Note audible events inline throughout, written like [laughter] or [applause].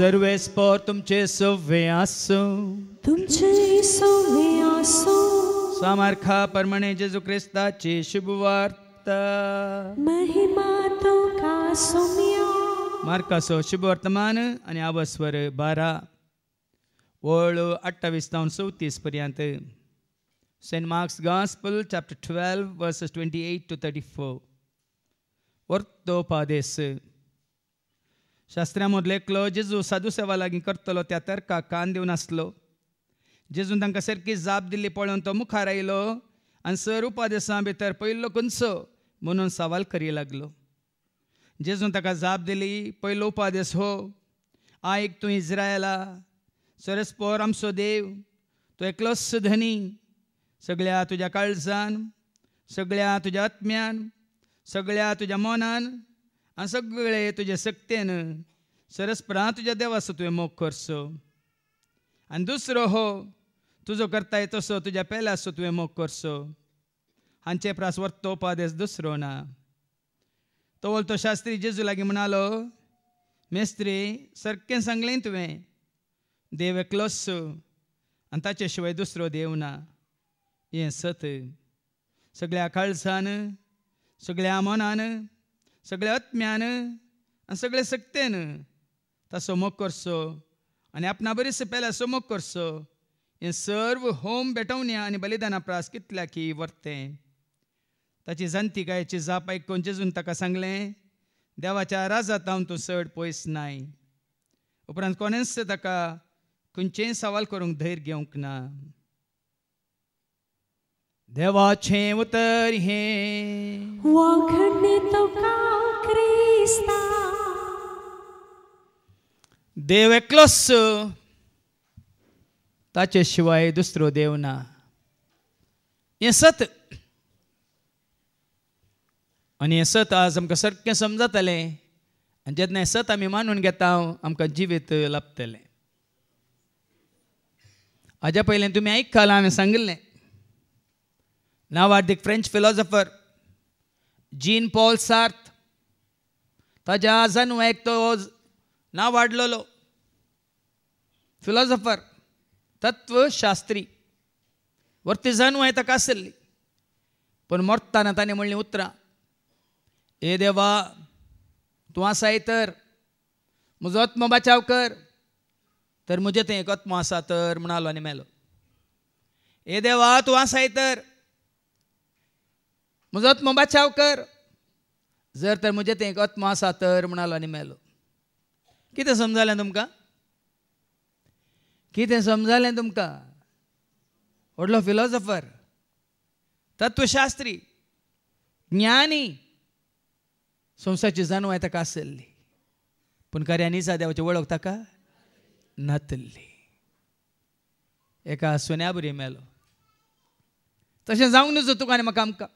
सर्वे पर तुमचे सव्वे तुमचे सव्वे आसो सामारखा परमणे जेजू क्रिस्ताची शुभवार्ता महिमा तो का सुमिया मार्कासो शुभवर्तमान आणि आवस्वर बारा ओळ अठ्ठावीस तावन चौतीस पर्यंत Saint Mark's gospel chapter twelve verses twenty eight to thirty four वर्तोपादेस शास्त्रामोदले एकलो जेजू साधू सेवा लागीं करतलो त्या तर्काक कान दिवन आसलो जेजून तांकां सारकी जाप दिल्ली पळोवन तो मुखार आयलो आनी सर उपादेसां भितर पयलो म्हणून सवाल करी लागलो जेजून ताका जाप दिली पयलो उपादेस हो आयक तूं इज्रायला सरस पोर आमचो देव तूं एकलोच धनी सगळ्या तुज्या काळजान सगळ्या तुज्या आत्म्यान सगळ्या तुज्या मनान सगळे सगळें तुजे सक्तेन सरसपरा तुज्या देवाचो तुवें मोग करसो आनी दुसरो हो तुजो करताय तसो तुज्या पेलाचो तुवें मोग करसो हांचे प्रास वरतो उपादेस दुसरो ना तो तो शास्त्री जेजू लागी म्हणालो मेस्त्री सारकें सांगलें तुवें देव एकलोस आनी ताचे शिवाय दुसरो देव ना हे सत सगळ्या काळसान सगळ्या मनान सगळें आत्म्यान आनी सगळें सक्तेन ताचो मोग करसो आणि आपणा बरेचसे पहिला मोग करसो हें सर्व होम बेटवण्या आणि बलिदाना प्रास कितल्या की वरते ताची गायची जाप आयकून जेजून ताका सांगलें देवाच्या राजात हांव तूं चड पयस नाय उपरांत कोणेंच ताका खंयचेय सवाल करूंक धैर्य घेवंक ना देवाचे उतर हे वाखणे का क्रिस्ता देव एकलोच ताचे शिवाय दुसरो देव ना हे सत आणि हें सत आज आमकां सारकें समजतले आनी जेन्ना हे सत आम्ही मानून घेता आमकां जिवीत लाभतलें हाज्या पयलें तुमी आयकतालां हांवें सांगिल्लें Now French the Jean Paul Sartre ताज्या Sartre, તાજા હસનું એક તો ના तत्वशास्त्री वरती जाणू आहे तर का पण मरताना ताणे म्हणली उतरां हे देवा तूं आसाय तर म्हजो आत्मो बचाव कर तर म्हजे थंय एक आसा तर म्हणालो आनी मेलो हे देवा तूं आसाय तर म्हजो आत्मा बचाव कर जर तर म्हजे एक आत्मा आसा तर म्हणालो आनी मेलो कितें समजालें तुमकां कितें समजालें तुमकां व्हडलो फिलॉसॉफर तत्वशास्त्री ज्ञानी संसारची जाणवाय ताका आसली पूण कार्यान इसा देवाची वळख ताका नातल्ली एका सुन्या बरी मेलो तशें जावंक नजो तुका आनी म्हाका आमकां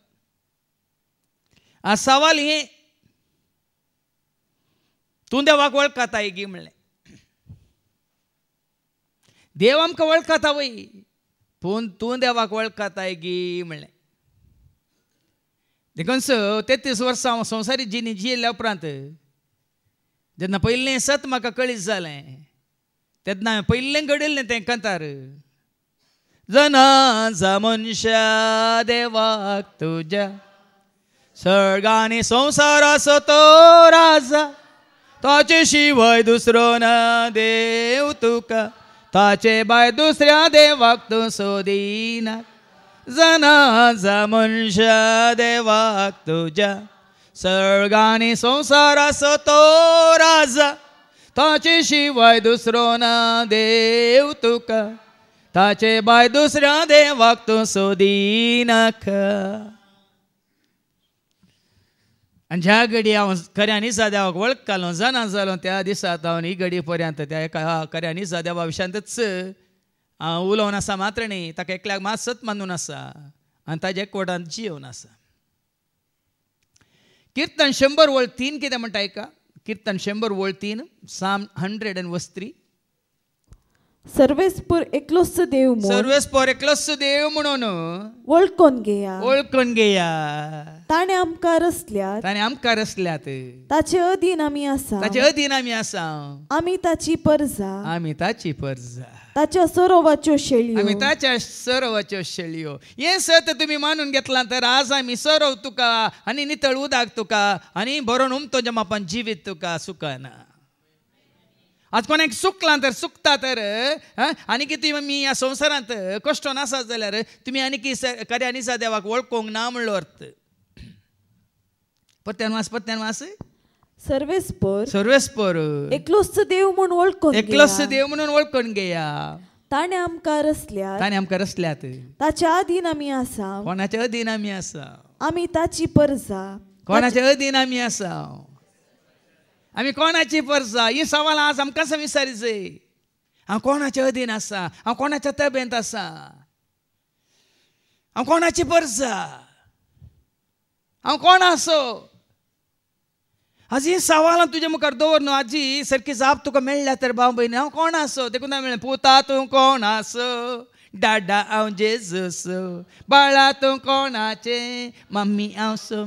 गी असावाली తుందెవాకు వల్కతాయి तू देवाक వల్కతావై పూన్ गी म्हणलें देखून स तेत्तीस वर्सां हांव संवसारी जिणी जियेल्या उपरांत जेन्ना पयलें सत म्हाका कळीस जालें तेन्ना हांवें पयलें घडयल्लें तें कांतार जना जा मनशा देवाक तुज्या सळगाने संसार तो राजा ताचे शिवाय दुसरो न देव तुका ताचे बाय दुसऱ्या देवाक तू सोदिना जा मनशा देवाक तुझ्या सळगाने संसार तो राजा ताचे शिवाय दुसरो ना देव तुका ताचे बाय दुसऱ्या देवाक तू सोदीनाख आणि ज्या घडी हांव खऱ्यांनी साद्या वळख घालूं जाणा जालो त्या दिसा हांव ही घडी पर्यंत त्या एका खऱ्यांनी देवा विशांतच हांव उलोवन आसा मात्र न्ही ताका एकल्याक मातसोच मानून आसा आनी ताजे कोटांत जियेवन आसा किर्तन शंबर वळ तीन कितें म्हणटा एका किर्तन शंबर वळ तीन साम हंड्रेड एन वस्त्री सर्वेस्पर एकलोस देव सर्वेस्पर ಸರ್ವೇಸ್ देव म्हणून ओळखून घेया ओळखून घेया ताणे आमकां रसल्यात ताणे आमकां रसल्यात ताचे अधीन आमी आसा ताचे अधीन आमी आसा आमी ताची परजा आमी ताची परजा ताच्या सरोवाच्यो शेळयो आमी ताच्या सरोवाच्यो शेळयो हे सत तुम्ही मानून घेतला तर आज आमी सरोव तुका आनी नितळ उदाक तुका आनी बरोन उमतो जमापान जिवीत तुका सुखाना आज कोणाक सुकलां तर सुकता तर आनी कितें मी ह्या संवसारांत कश्टोन आसात जाल्यार तुमी आनी खऱ्या निसा देवाक वळखूंक ना म्हणलो अर्थ पत्यानवास पत्यानवास सर्वेस्पर सर्वेस्पर एकलोच देव म्हूण वळखून एकलोच देव म्हणून वळखून घेया ताणें आमकां रसल्या ताणें आमकां रसल्यात ताच्या अधीन आमी आसा कोणाच्या अधीन आमी आसा आमी ताची परजा कोणाच्या अधीन आमी आसा आम्ही कोणाची परसा ही सवाल आज आमकां विचारिजे हांव कोणाच्या अधीन आसा हांव कोणाच्या तबेंत आसा हांव कोणाची परसा हांव कोण आसो आज ही सवालां तुजे मुखार दवर न्हू आजी सारकी जाप तुका मेळ्ळ्या तर भाव भयणी हांव कोण आसो देखून मेळ्ळें पुता तूं कोण आसो डाडा हांव जेजस बाळा तूं कोणाचें मम्मी हांव सो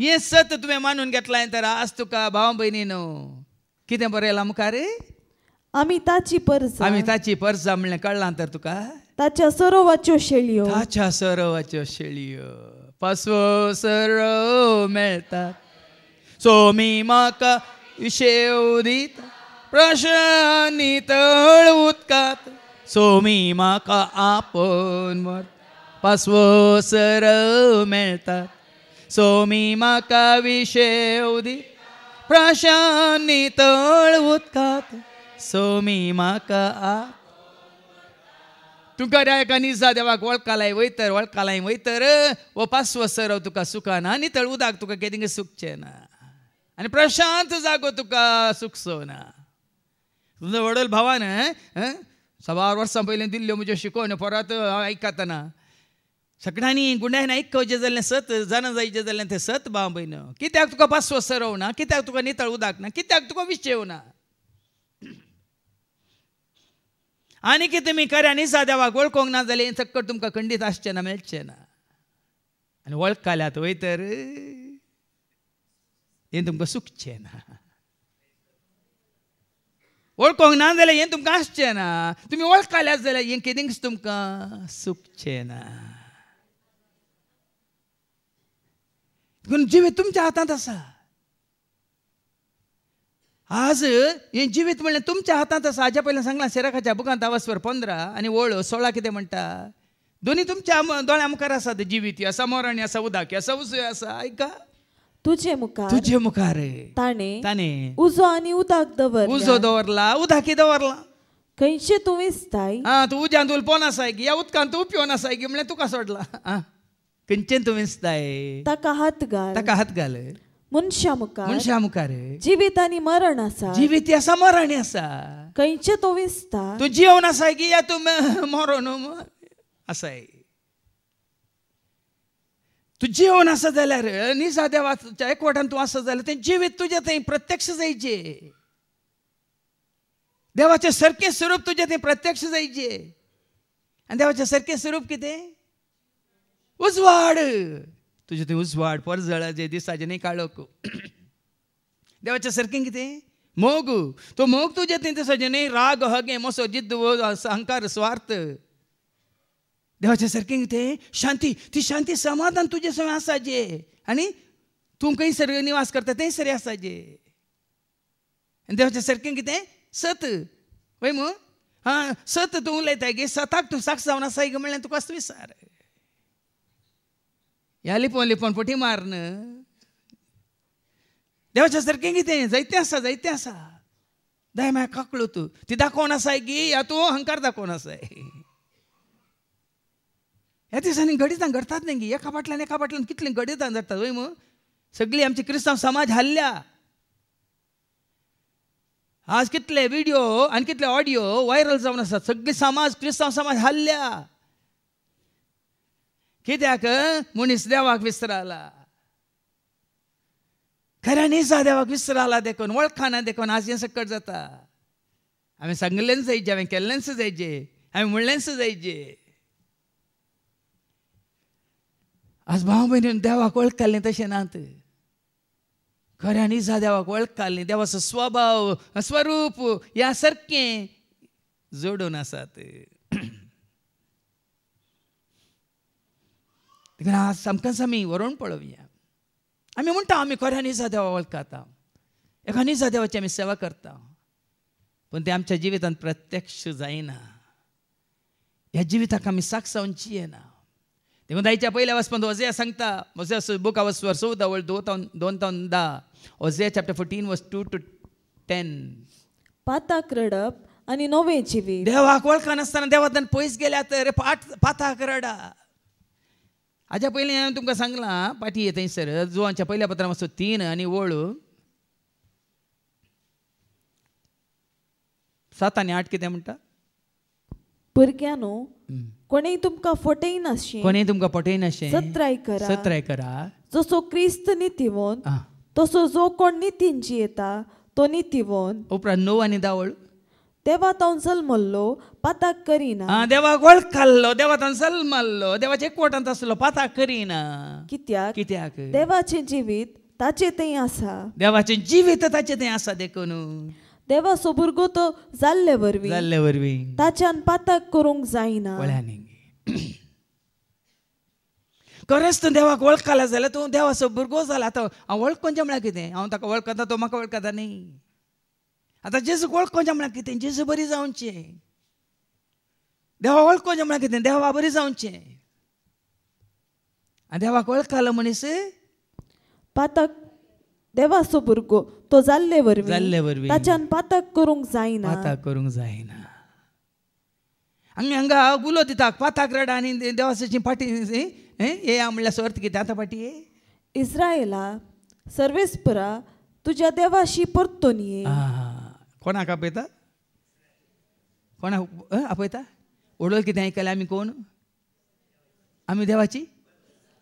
हे सत तुवें मानून घेतलाय तर आज तुका भाव भयणीनो कितें बरयलां मुखार आमी ताची परस आमी ताची परस म्हणलें कळलां तर तुका ताच्या सरोवाच्यो शेळयो ताच्या सरोवाच्यो शेळयो पासवो सरो मेळटा सोमी म्हाका शेव दिता प्रशांनी तळ उदकात सोमी आपण आपोवन पासवो सर मेळतात सोमी माका उदी प्रशांनी तळ उदकात सोमी माका आ तुका का निजा देवाक वळखालाय वयतर वळखालाय वयतर पासव सरव तुका सुखाना नितळ तळ उदक तुका केदिंग सुखचें ना आणि प्रशांत जागो तुका सुखसो ना तुजो वडल भावान सवार वर्सां पयलीं दिल्ल्यो म्हज्यो शिकोवन परत ऐकताना सगळ्यांनी गुंड्यान आयकवचें जाल्लें सत जाणा जायचें जाल्लें तें सत भाव कित्याक तुका पासव स्वस्थ रावना कित्याक तुका नितळ उदक ना कित्याक तुका विशेव ना आनी कितें करा खऱ्यांनी देवाक वळखोंक ना जाल्यार चक्कर तुमकां खंडीत आसचें ना मेळचें ना आनी वळखाल्यात वय तर हें तुमकां सुखचें ना वळखोंक ना जाल्यार हें तुमकां आसचें ना तुमी वळखाल्यात जाल्यार हें कितेंच तुमकां सुखचें ना पण तुमच्या हातांत असा आज हे जीवित म्हणलें तुमच्या हातांत असा हाज्या पयलीं सांगलां सेराकाच्या बुकांत आवासवर आणि आनी वळ सोळा कितें म्हणटा दोन्ही तुमच्या दोळ्या मुखार आसा जीवित जिवीत आसा मोराणी आसा उदक असा उजय असा ऐका तुझे मुखार तुझे मुखार ताणे ताणे उजो आणि उदाक दवर उजो दवरला उदकी दवरला खंयचे तूं विस्ताय आं तू उज्यान पोन असाय की या उदकान तूं पिवन की म्हणल्यार तुका सोडला ಕಿಂಚನ್ ಮಿಂಚ್ತಾಯ್ ತಾಕ ಹಾತ್ ಗಾಲ್ ತಾಕ ಹಾತ್ ಗಾಲ್ मनशा मुखार मनशा मुखार मरण असा जिवीत आसा मरण आसा खंयचे तो विसता तूं जीवन असाय की या तूं मरण आसाय तूं जिवन आसा जाल्यार निजा देवाच्या एकवटान तू आसा जाल्यार ते जीवित तुझे ते प्रत्यक्ष जायचें देवाचे सरके स्वरूप तुझे ते प्रत्यक्ष जायचें आणि देवाचे सरके स्वरूप कितें उजवाड तुझे ते उजवाड परजळाचे दिसाचे नाही काळोक देवाचे सारखें कितें मोग तो मोग तुझे थंय दिसाचे नाही राग हगे मसो जिद्द अहंकार स्वार्थ देवाचे सारखें कितें शांती ती शांती समाधान तुजे सवय जे आनी तूं खंय सर निवास करता तेंय सरी आसाचे जे देवाचे सारकें कितें सत वय मू हां सत तूं उलयता गे सताक तूं साक्ष जावन आसा गे म्हणल्यार तुका विसार या लिपोन लिपोन पोटी मारन देवाच्या सारखे कितें जैते आसा जैते आसा दाय म्हाका काकलो तूं ती दाखोवन आसाय की या तूं अहंकार दाखोवन आसाय ह्या दिसांनी गडितां घडतात न्ही गी एका फाटल्यान एका फाटल्यान कितलीं गडितां धरतात वय मग सगळी आमची क्रिस्तांव समाज हल्ल्या आज कितले व्हिडिओ आनी कितले ऑडिओ व्हायरल जावन आसात सगळी समाज क्रिस्तांव समाज हल्ल्या कित्याक मनीस देवाक विसरला खऱ्यान इजा देवाक विसरला देखून वळखाना देखून आज हे सकट जाता हांवें सांगलेंच जायचे हांवें केल्लेंच जायचे हांवें म्हणलेंच जायचे आज भाव भयणीन देवाक वळखलें तशें नात खऱ्यान इजा देवाक वळखलें देवाचो स्वभाव स्वरूप ह्या सारकें जोडून आसात అందుకని ఆ సంకసం व्हरून पळोवया आमी म्हणटा आमी खऱ्या निजा देवा वळखता एका निजा देवाची आमी सेवा करता पूण ते आमच्या जिवितांत प्रत्यक्ष जायना ह्या जिविताक आमी साक्ष सांगची येना देखून दायच्या पयल्या वचपान ओझया सांगता ओझया बूक आवर वर्स उदा वळ दोन तावन दा ओझया chapter fourteen verse two to ten पाताक रडप आनी नवे जिवी देवाक वळखनासतना देवांतल्यान पयस गेल्या तर पात पाताक रडा हाज्या पयलीं हांवें तुमकां सांगलां पाटी येता थंयसर जुवांच्या पयल्या पत्रां मातसो तीन आनी वळू सात आनी आठ कितें म्हणटा न्हू कोणेय तुमकां फटयनाशें कोणेय तुमकां फटयनाशें सत्राय करा सत्राय करा जसो क्रिस्त नितिवन तसो जो कोण नितींची येता तो नितिवन उपरांत णव आनी दावळ ದೇವತವನ್ मल्लो ಪತಾಕ್ ಕರೀನ ಆ देवा ಒಳ್ಕಲ್ಲೋ देवा ಸಲ್ಮಲ್ಲೋ मल्लो देवाचे ಅಂತ असलो पाताक करीना कित्याक कित्याक देवाचे जिवीत ताचे ते असा देवाचे जिवीत ताचे ते असा देखून देवा भुरगो तो जाल्ले वरवीं जाल्ले वरवीं ताच्यान पाताक करूंक जायना वळ्यांनी खरेंच तूं देवाक वळखला जाल्यार तूं देवाचो भुरगो जाला आतां हांव वळखून म्हळ्यार कितें हांव ताका वळखता तो म्हाका वळखता न्ही आता जेस 골 जमणा कितें जेस बरी जावचें देवा 내가 जमणा कितें देवा बरी देवा 와 버리자 온지 아 내가 골 पातक देवाचो भुरगो तो जाल्ले वरवीं जाल्ले वरवीं ताच्यान पातक करूंक जायना पातक करूंक जायना आमी हांगा गुलो दिता पाताक रडा आनी देवाची पाटी हे म्हणल्यार सर्त कितें आतां पाटी इस्रायला सर्वेस्परा तुज्या देवाशी परतो न्ही कोणाक आपयता कोणाक आपयता उडोल कितें आयकलें आमी कोण आमी देवाची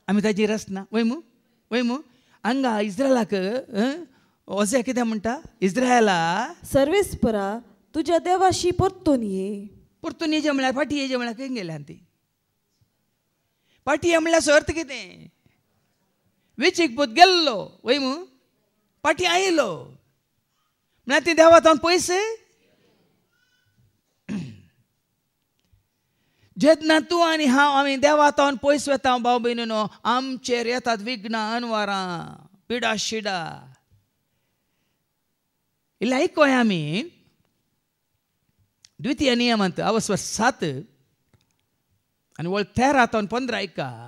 आमी ताची रचना वयमू मू वय मू हांगा इस्रायलाक ओझे कितें म्हणटा इस्रायला सर्वेस्परा तुज्या देवाशी परतून ये परतून येजे म्हळ्यार फाटी येजे म्हळ्यार खंय गेल्या ती पाटी म्हळ्यार सर्त कितें वेचीक पोत गेल्लो वय मू आयलो Mă te dea tan poi se? Jed na tu ani ha ami deva tan poi se ta bau bine no am ceria ta dvigna anvara pida shida. Ilai koi ami dvitiya niyamant avasva sat ani vol tera un pandra ikka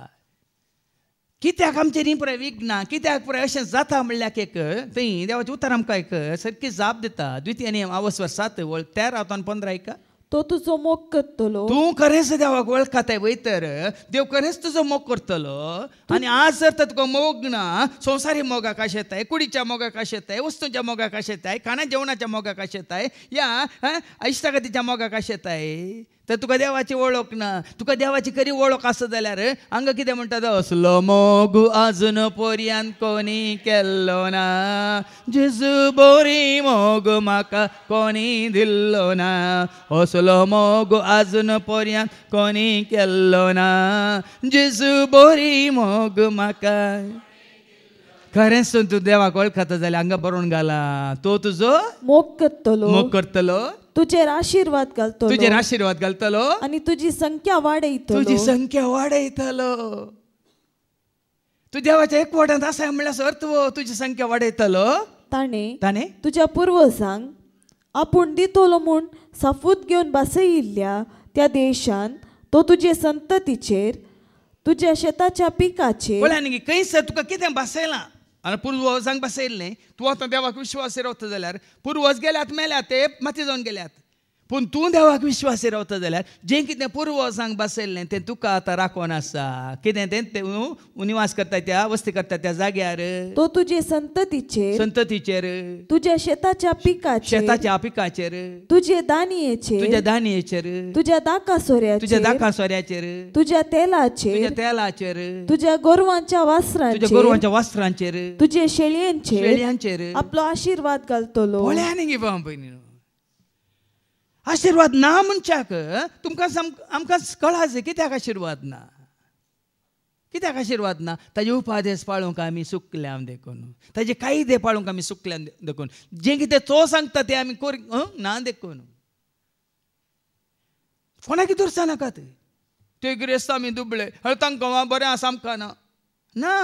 कित्याक आमचे ही पुराय विघ्ना कित्याक पुराय अशें जाता म्हणल्यार एक थंय देवाचे उतर आमकां एक सारकी जाप दिता द्वितीय नेम आवसवर सात वळ तेरा रावतान पंदरा एक तो तुजो मोग करतलो तूं खरेंच देवाक वळखाताय तर देव खरेंच तुजो मोग करतलो आनी आज जर तर तुका मोग ना संवसारी मोगाक आशेताय कुडीच्या मोगाक आशेताय वस्तूंच्या मोगाक आशेताय खाणा जेवणाच्या मोगाक आशेताय या इश्टागतीच्या मोगाक आशेताय तर तुका देवाची ओळख ना तुका देवाची खरी ओळख आसा जाल्यार हांगा कितें म्हणटा असलो मोगू आजून पोरयान कोणी केल्लो ना जेजू बोरी मोग म्हाका कोणी दिल्लो ना असलो मोग आजून पोरयान कोणी केल्लो ना जेजू बोरी मोग म्हाका खरेंच तूं देवाक वळखता जाल्यार हांगा बरोवन घाला तो तुजो मोग करतलो मोग करतलो तुझेर आशीर्वाद घालतो तुझेर आशीर्वाद घालतलो आणि तुझी संख्या वाडयतो तुझी संख्या वाडयतलो तू देवाच्या एकवटांत आसा म्हणल्यार अर्थ हो, तुजी संख्या वाडयतलो ताणें ताणें तुज्या सांग आपूण दितलो म्हूण साफूत घेवन बसयिल्ल्या त्या देशान तो तुजे संततीचेर तुज्या शेताच्या पिकाचेर आनी खंयसर तुका कितें बसयला आणि पूर्वजांक बसयल्ले तूं आतां देवाक विश्वास रोवता जाल्यार पूर्वज गेल्यात मेल्यात ते माती जावन गेल्यात पूण तू देवाक विश्वास रावता जाल्यार जें कितें वर्सांक बसयल्लें तें तुका आतां राखोन आसा कितें तें तूं निवास करता त्या वस्ती करता त्या जाग्यार तो तुजे संततीचे संततीचेर तुज्या शेताच्या पिकाचेर शेताच्या पिकाचेर तुजे दानयेचे तुज्या दानयेचेर तुज्या दाका सोऱ्या तुज्या दाका सोऱ्याचेर तुज्या तेलाचेर तुज्या तेलाचेर तुज्या गोरवांच्या वासरांचेर तुज्या गोरवांच्या वासरांचेर तुजे शेळयांचेर शेळयांचेर आपलो आशीर्वाद घालतलो आशीर्वाद ना म्हणच्याक तुमकां आमकां जे कित्याक आशिर्वाद ना कित्याक आशिर्वाद ना ताजे उपादेस पाळूंक आमी सुकल्या देखून ताजे कायदे पाळूंक आमी सुकल्यान देखून जें कितें तो सांगता तें आमी कोर ना देखून कितें दुरसा नाकात ते गिरेस्त आमी दुबळे हळ तांकां बरें आसा आमकां ना ना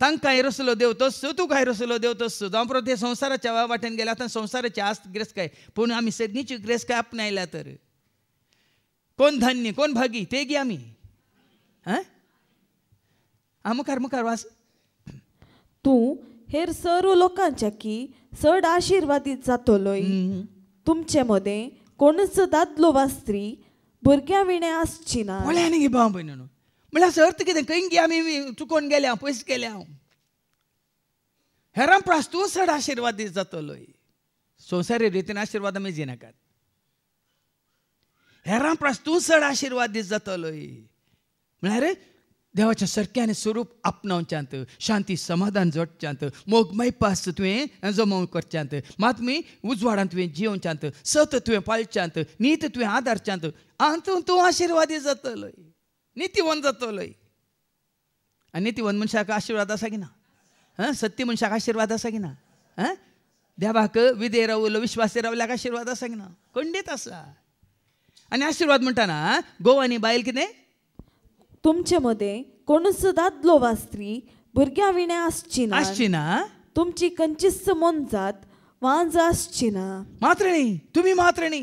तांकां कांय रसलो देंवतस्सो तूं कांय रसलो देवतो जावं परत ते संवसाराच्या वाटेन गेल्या आतां संवसाराची आस्त ग्रेस काय पूण आमी सदनीची ग्रेस काय आपणायल्या तर कोण धान्य कोण भागी ते गी आमी आं मुखार मुखार वास तूं हेर सर लोकांच्या की चड आशिर्वादीत जातलोय तुमचे मदें कोणच दादलो वा स्त्री भुरग्यां विणें आसची ना म्हळ्यार म्हळ्यार सर्त कितें खंय गे आमी चुकोन गेल्या पयस हांव हेरां प्रास चड आशिर्वाद दीत जातलो संवसारी रितीन आशिर्वाद आमी जिनाकात हेरां प्रास चड आशिर्वाद दीत जातलो म्हळ्यार देवाच्या सरक्यान स्वरूप आपणावच्यांत शांती समाधान जोडच्यांत मोग पास तुवें जमो करच्यांत मात तुमी उजवाडान तुवें जिवच्यात सत तुवें पाळच्यांत नीत तुवें आदारच्यांत आंतून तूं आशिर्वादी जातलो ನೀತಿವಂತ ತೋಲೋಯ್ ಆ ನೀತಿ ಒಂದು ಮನುಷ್ಯಕ ಆಶೀರ್ವಾದ ಸಾಗಿನ ಹಾಂ ಸತ್ಯ ಮನುಷ್ಯಕ ಆಶೀರ್ವಾದ ಸಾಗಿನ ಹಾಂ देवाक विधे रावलो विश्वासे रावल्याक आशिर्वाद सांगना खंडीत आसा आनी आशिर्वाद म्हणटाना गोवानी बायल कितें तुमचे मध्ये कोण सदांच वास्त्री आसत्री भुरग्यां विणें आसची ना आसची ना तुमची खंयचीच मोनजात वांज आसची ना तुम्ही तुमी मात्रणी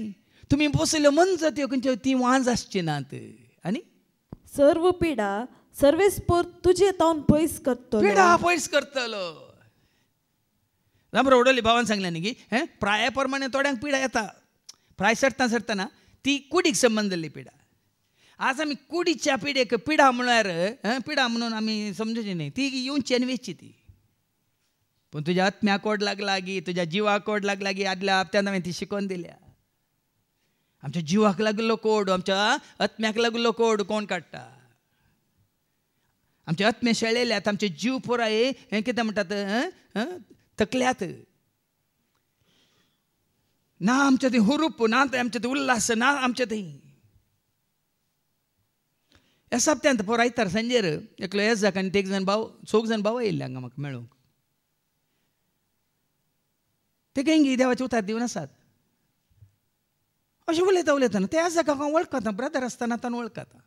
तुमी बसयल्यो मनजात्यो खंयच्यो ती वांज आसची नात सर्व पिडा सर्वेस स्पोर तुझे तावन पयस करतो पिडा पयस करतलो नंबर उडोली भावान सांगलें न्ही की हे प्राया प्रमाणे थोड्यांक पिडा येता प्राय सरता सरतना ती कुडीक संबंधली जाल्ली पिडा आज आम्ही कुडीच्या पिडेक पिडा म्हणल्यार पिडा म्हणून आमी नाही न्ही ती येऊन चेनवेची ती पण तुझ्या आत्म्या कोड लागला की तुज्या जिवाक कोड लागला की आदल्या हप्त्यानं हांवें ती शिकोवन दिल्या आमच्या जिवाक लागलो कोड आमच्या आत्म्याक लागलो कोड कोण काडटा आमचे आत्मे शेळेल्यात आमचे जीव पुराय हे कितें म्हणटात तकल्यात ना आमच्या थंय हुरूप ना आमचे थंय उल्लास ना आमच्या थंय ह्या सप्त्यांत पोर आयतार सांजेर एकलो जाक आनी तेग जाण भाव सोग जाण भाव येयल्ले हांगा म्हाका मेळूंक ते गेंगी देवाचे उतार दिवन आसात अशें उलयता उलयताना उलयतना आसा हांव वळखता ब्रदर आसतना ताणें वळखता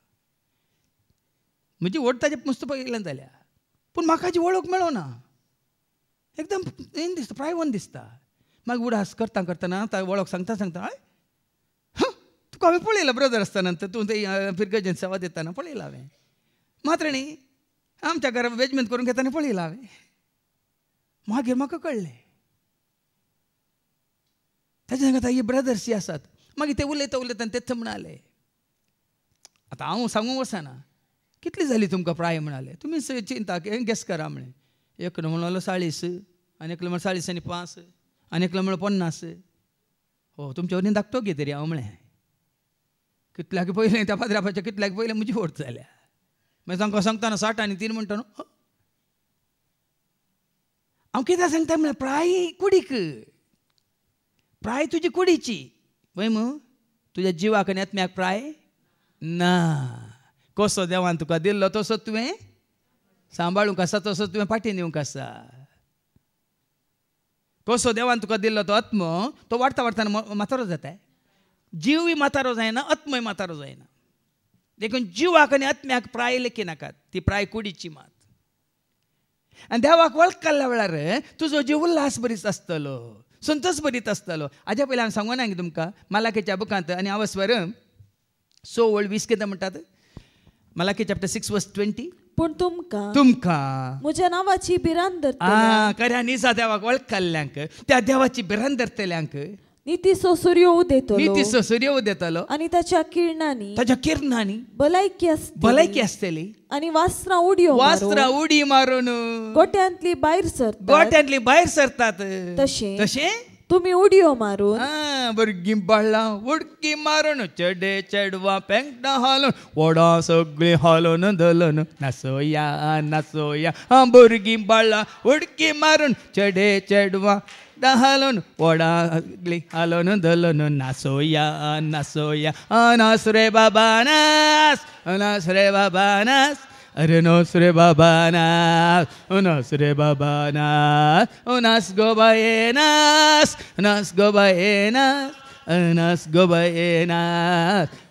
म्हजी ओड ताजे पुस्तक येयल्यान जाल्या पूण म्हाका जी वळख मेळोना एकदम हें दिसता प्रायवन दिसता मागीर उडास करता करतना वळख सांगता सांगता हय तुका हांवें पळयलां ब्रदर आसतना तूं फिरगजन सेवा दिताना पळयलां हांवें मात्र न्ही आमच्या घरा वेजमेंत करून घेताना पळयलां हांवें मागीर म्हाका कळलें ताज्या सांगता ही ब्रदर्स जी आसात मागीर ते उलयता उलयता तेच म्हणाले आतां हांव सांगूंक वसना कितली झाली तुमकां प्राय म्हणाले तुमी चिंता गेस करा म्हणे एक म्हणलं चाळीस आणि एकलो म्हणलं चाळीस आणि पांच आनी एकलो म्हणलं पन्नास हो तुमचे वरीन धाकटो घे तरी हांव म्हळें कितल्याक पहिले त्या पाद्रापाच्या कितल्याक पहिले म्हजी वोट झाल्या मागीर तांकां सांगताना साठ आणि तीन म्हणटा न्हू हांव कित्याक सांगता म्हळ्यार प्राय कुडीक प्राय तुजी कुडीची पळय मग तुज्या जिवाक नेतम्याक आत्म्याक प्राय ना कसो देवान तुका दिल्लो तसो तुवें सांबाळूंक आसा तसो तुवें पाठी येवंक आसा कसो देवान तुका दिल्लो तो आत्म तो वाडता वाडटाना मातारो जाता जीवय म्हातारो जायना आत्मय मातारो जायना देखून जिवाक आनी आत्म्याक प्राय लेखी नाकात ती प्राय कुडीची मात आनी देवाक वळख काडल्या वेळार तुजो जीव उल्हास बरीच आसतलो बरीत ಬರೀತ हाज्या ಹಾಜ್ಯ हांव ಹಾಂव सांगोना तुमकां मालाखेच्या बुकांत आनी हांव स्वर सो वळ वीस कितें म्हणटात मलाखे चॅप्टर सिक्स वर्स ट्वेंटी पूण तुमकां तुमकां म्हज्या नांवाची भिरांत धरता खऱ्या सा देवाक वळखल्ल्यांक त्या देवाची भिरांत धरतल्यांक నీతి సొసురియో ఉదేతలో నీతి सूर्य ఉదేతలో आणि त्याच्या किरणांनी त्याच्या किरणांनी भलायकी असते भलायकी असतेली आणि वासना उडी वासना उडी मारून गोट्यांतली बाहेर सर गोट्यांतली बाहेर सरतात तसे तसे तुम्ही उडयो मारून भुरगीं पाडला उडकी मारून चेडे चेडवा पेंगटा हालून ओडा सगळी हालून धलन नसोया नसोया भुरगीं पाडला उडकी मारून चेडे चढवा हलून वडा लागली हलून दलून नासोया नासोया अनास रे बाबा नास अनास रे बाबा नास अरे नोस रे बाबा नास उनास रे बाबा नास उनास गोबा ये नास नास गोबा ये नास अनास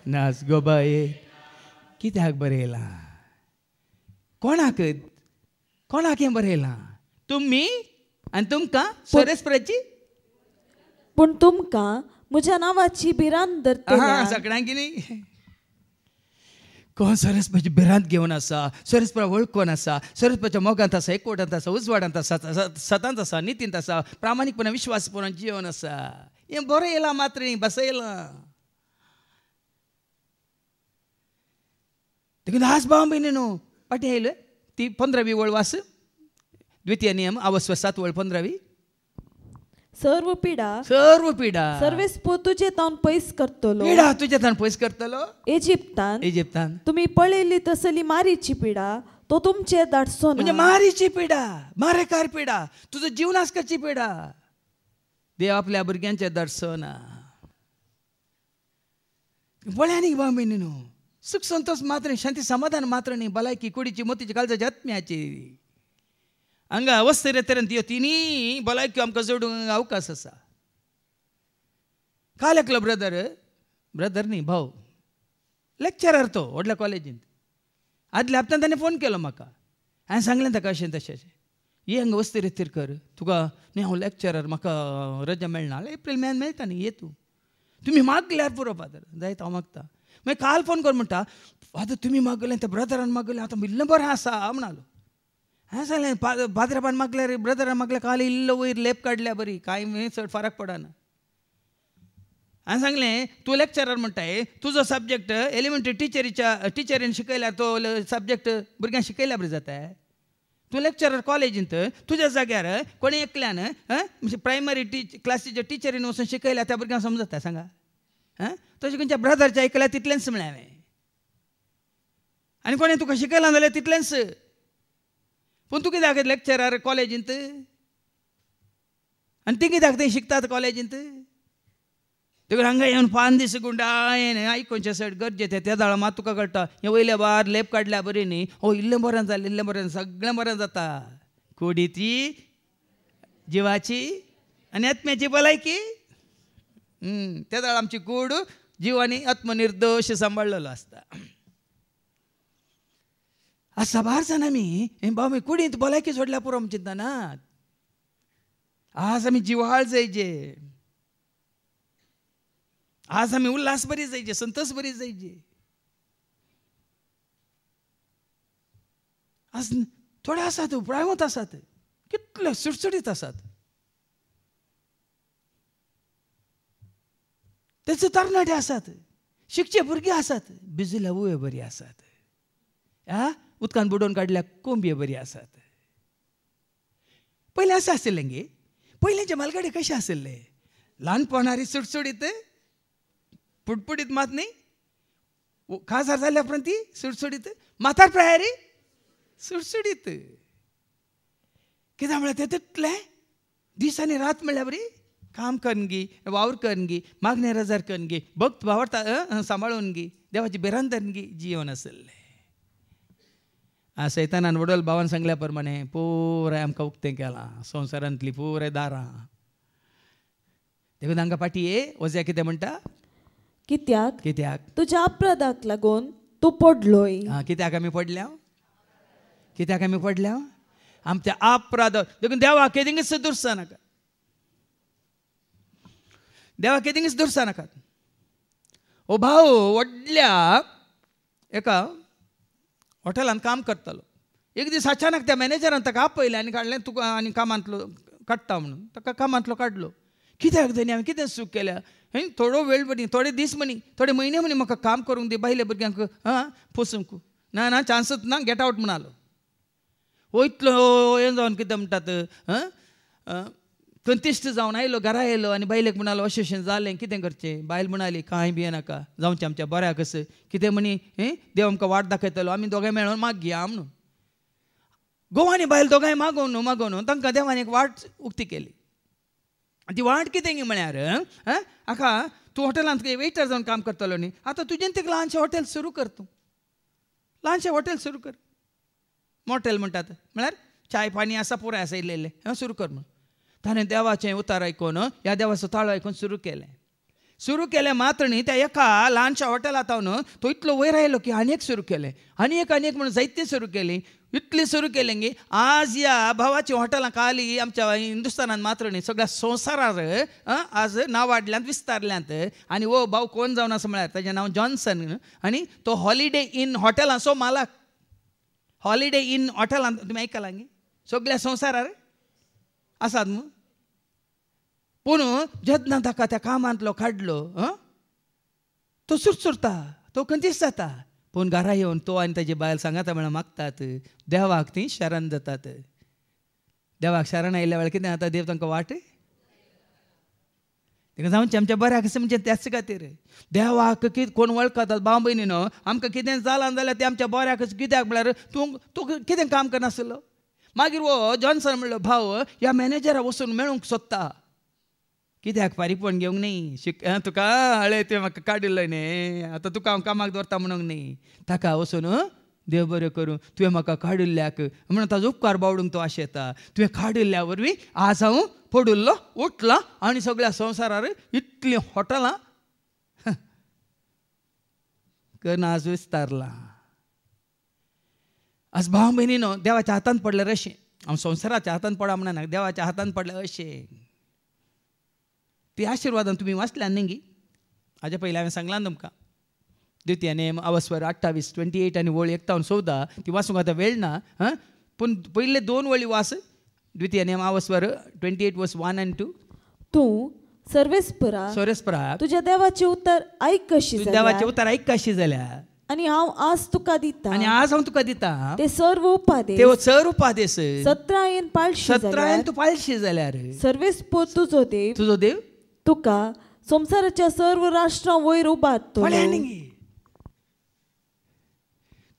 नास गो बाय कित्याक बरयलां कोणाक कोणाक हें बरयलां तुम्ही आणि तुमकां सोरेस्प्रेची पूण तुमकां म्हज्या नांवाची भिरांत सगळ्यां की नाही कोण सरस्पाची भिरांत घेवन आसा सरस्पा वळखून आसा सरस्पाच्या मोगांत आसा एकवटांत आसा उजवाडांत आसा सतांत आसा नितींत असा प्रामाणीकपणान विश्वासपूर्ण जेवण आसा हें बरं येला मात्र बसयला तिकडे आज भाव म्हयने न्हू पाठी येयले ती पंधरावी वळवास वळ द्वितीय नियम अवस्वसात वळपण राहावी सर्व पिढा सर्व पिढा सर्व तुझे तावन पैस करतलो पिढा तुझे तावन पैस करतलो इजिप्तान इजिप्तान तुम्ही पळयली तसली मारीची पिढा तो तुमचे दाटसो म्हणजे मारीची पिढा मारेकार पिढा तुझं जिवनास करची पिढा देव आपल्या भुरग्यांचे धाडसो ना बोळ्यांनी बाबी न्हू सुख संतोष मात्र शांती समाधान मात्र न्ही भलायकी कुडीची मोतीची काळजाची आत्म्याची ಹಂಗೆ ಅವಸ್ಥೆ ಇರತ್ತಾರೆ तिनी भलायक्यो आमकां जोडूंक अवकाश आसा काल एकलो ब्रदर ब्रदर नी भाऊ लेक्चरर तो व्हडल्या कॉलेजींत आदल्या हप्त्यान ताणें फोन केलो म्हाका हांवें सांगलें ताका अशें तशें ये हांगा वस्ती रेतीर कर तुका न्ही हांव लेक्चरर म्हाका रजा मेळना एप्रील मेन मेळटा न्ही ये तूं तुमी मागल्यार पुरो फादर जायत हांव मागता मागीर काल फोन कर म्हणटा आतां तुमी मागलें त्या ब्रदरान मागलें आतां इल्लें बरें आसा म्हणालो पा सांगलें मागल्या रे ब्रदरान मागल्या काल इल्लो वैर लेप काढल्या बरी काय चड फरक पडना हांवें सांगले तू लेक्चरर म्हणताय तुझा सब्जेक्ट एलिमेंटरी टिचरीच्या टिचरीन शिकयला तो सब्जेक्ट भुरग्यांक शिकयल्या बरी जाताय तू लेक्चरर कॉलेजींत तुझ्या जाग्यार कोणी एकल्यान प्रायमरी टीच क्लासीच्या टिचरीन वचून शिकयल्या त्या भुरग्यांक समजता सांगा हां तशें खंयच्या ब्रदरच्या ऐकल्या तितलेंच म्हणलें हांवें आनी कोणें तुका शिकयलां जाल्यार तितलेंच पण तू किती दाखयता लॅक्चरार कॉलेजींत आणि तींगी किती दाखयता शिकतात कॉलेजींत देखून हांगा येऊन पान दिस गुंडायन आयकोनचे सट गरजेचे त्या जाळा मात तुका कळटा हें वयल्या बार लेप काढल्या बरी न्ही हो इल्लें बरें जालें इल्लें बरें सगळें बरें जाता कोडी ती जिवाची आनी आत्म्याची भलायकी त्या जाळा आमची कूड जीव आनी आत्मनिर्दोश सांबाळलेलो आसता बार जण आम्ही బాబు मी ఇంత बोलायकी सोडल्या पुरम चिंतनात आज आम्ही जिव्हाळ जायचे आज आम्ही उल्हास बरी जायचे संतोष बरी जायचे आज थोडे आसात उपळावत आसात कितले सुटसुटीत आसात त्याचे तरणाटे आसात शिकचे भुरगे आसात बिजी लवूय बरी आसात आ उदकान बुडोवन काढल्या कोंबये बरी आसात पयलीं असं आशिल्लें गे पयलींचे मालगाडे कशें आशिल्ले ल्हानपणारी सुटसुडीत पुटपुडीत मात न्ही खासार जाल्या उपरांत ती सुटसुडीत माथार प्रयारी सुटसुडीत कित्याक म्हळ्यार ते तितलें दीस रात म्हळ्यार बरी काम करन गी वावर करन गी मागणे रजार करन गी भक्त वावरता सांबाळून गी देवाची बेरांतन गी जीवन सैतानान ಸೈತಾನ भावान सांगल्या प्रमाणे ಪರ್ಮನೆ ಪೂರ ಆಮಕ ಉಕ್ತೆಂಕೆಲ್ಲ ಸಂಸಾರಾंतली ಪೂರೆ दारां देखून तांकां ये वजया कितें म्हणटा कित्याक कित्याक तुज्या अपराधाक लागून तूं पडलो कित्याक आमी पडल्या कित्याक आमी पडल्या आमच्या अपराध देखून देवा केदिंगच दुरसा नाका देवा केदिंगच दुरसा नाकात ओ भाऊ व्हडल्या एका हॉटेलांत काम करतालो एक दीस अचानक त्या मॅनेजरान ताका आपयलें आनी काडलें तुका आनी कामांतलो काडटा म्हणून ताका कामांतलो काडलो कित्याक धनी हांवें कितें चूक केल्या हे थोडो वेळ म्हणी थोडे दीस म्हणी थोडे म्हयने म्हणी म्हाका काम करूंक दी बायले भुरग्यांक हां पोसूंक ना ना चान्सच ना गेट आवट म्हणालो हो इतलो हें जावन कितें म्हणटात थंय तिश्ट जावन आयलो घरा आयलो आनी बायलेक म्हणालो अशें अशें जालें कितें करचें बायल म्हणाली कांय बी नाका जावचें आमच्या बऱ्या कसं कितें म्हणी देव आमकां वाट दाखयतलो आमी दोगांय माग घेया म्हणून गोवानी बायल दोगांय मागो न्हू मागो न्हू तांकां देवान एक वाट उक्ती केली ती वाट कितें म्हळ्यार आका तूं हॉटेलांत वेटर जावन काम करतलो न्ही आतां तुजेन ते ल्हानशें हॉटेल सुरू कर तूं ल्हानशें हॉटेल सुरू कर मॉटेल म्हणटात म्हळ्यार चाय पाणी आसा पुराय आसा इल्लें सुरू कर म्हणून ताणें देवाचे उतार आयकून ह्या देवाचो ताळो आयकून सुरू केले सुरू केले मात्र न्ही त्या एका ल्हानशा हॉटेलांत हांव तो इतलो वयर आयलो की आनीक सुरू केले आनी एक म्हणून जायतीं सुरू केली इतली सुरू केलें की आज ह्या भावाचीं हॉटेलां काली आमच्या हिंदुस्थानांत मात्र न्ही सगळ्या संवसारार आज नांव वाडल्यांत विस्तारल्यांत आनी हो भाव कोण जावन आसा म्हळ्यार ताजें नांव जॉन्सन आनी तो हॉलिडे इन सो मालक हॉलिडे इन हॉटेलांत तुमी आयकलां गे सगळ्या संवसारार आसात न्हू पूण जेन्ना ताका त्या कामांतलो काडलो तो सुरसुरता तो कंतीस जाता पूण घरा येवन तो आनी ताजी बायल सांगता म्हणून मागतात देवाक ती शरण जातात देवाक शरण आयल्या वेळार कितें जाता देव तांकां वाट तेका जावचें आमच्या बऱ्याक म्हणजे त्याच खातीर देवाक कितें कोण वळखतात बाबा भयणी न्हू आमकां कितें जालां जाल्यार ते आमच्या बऱ्याक कित्याक म्हळ्यार तूं तू कितें काम करनासलो मागीर वो जॉन्सन म्हणलो भाव ह्या मॅनेजरा वचून मेळूंक सोदता कित्याक फारीपण घेवंक न्ही शिक तुका हळे ते म्हाका काडिल्लो न्ही आतां तुका हांव कामाक दवरता म्हणूंक न्ही ताका वचून देव बरें करूं तुवें म्हाका काडिल्ल्याक म्हणून ताजो उपकार बावडूंक तो आशेता तुवें काडिल्ल्या वरवीं आज हांव पडुल्लो उठला आनी सगळ्या संवसारार इतलीं हॉटेलां करना आज विस्तारलां आज भाऊ बहिणीनं देवाच्या हातान पडले अशें संवसाराच्या हातान पडा म्हणा देवाच्या हातात पडले अशें ते आशीर्वाद तुमी वाचल्यान नाही गी हाजे पयलीं सांगला सांगला द्वितीय नेम अवस्वर अठ्ठावीस ट्वेंटी एट आणि वळी एकतावन चौदा ती वाचूंक आता वेळ ना हां पूण पयले दोन वळी वास द्वितीय नेम अवस्वर twenty eight verse one and two तू सर्वेस्परा सर्वेस्परा तुज्या देवाचे उतर ऐक कशी देवाचे उतर ऐक कशी झाल्या आणि हा आज तुका दिता आणि आज हा तुका दिता ते सर्व उपादे ते सर उपादे सत्रायेन पाळशी सत्रायेन तू पाळशी जाल्यार सर्वेस पोत तुजो देव तुजो देव तुका संसाराच्या सर्व राष्ट्रां वयर उबारतो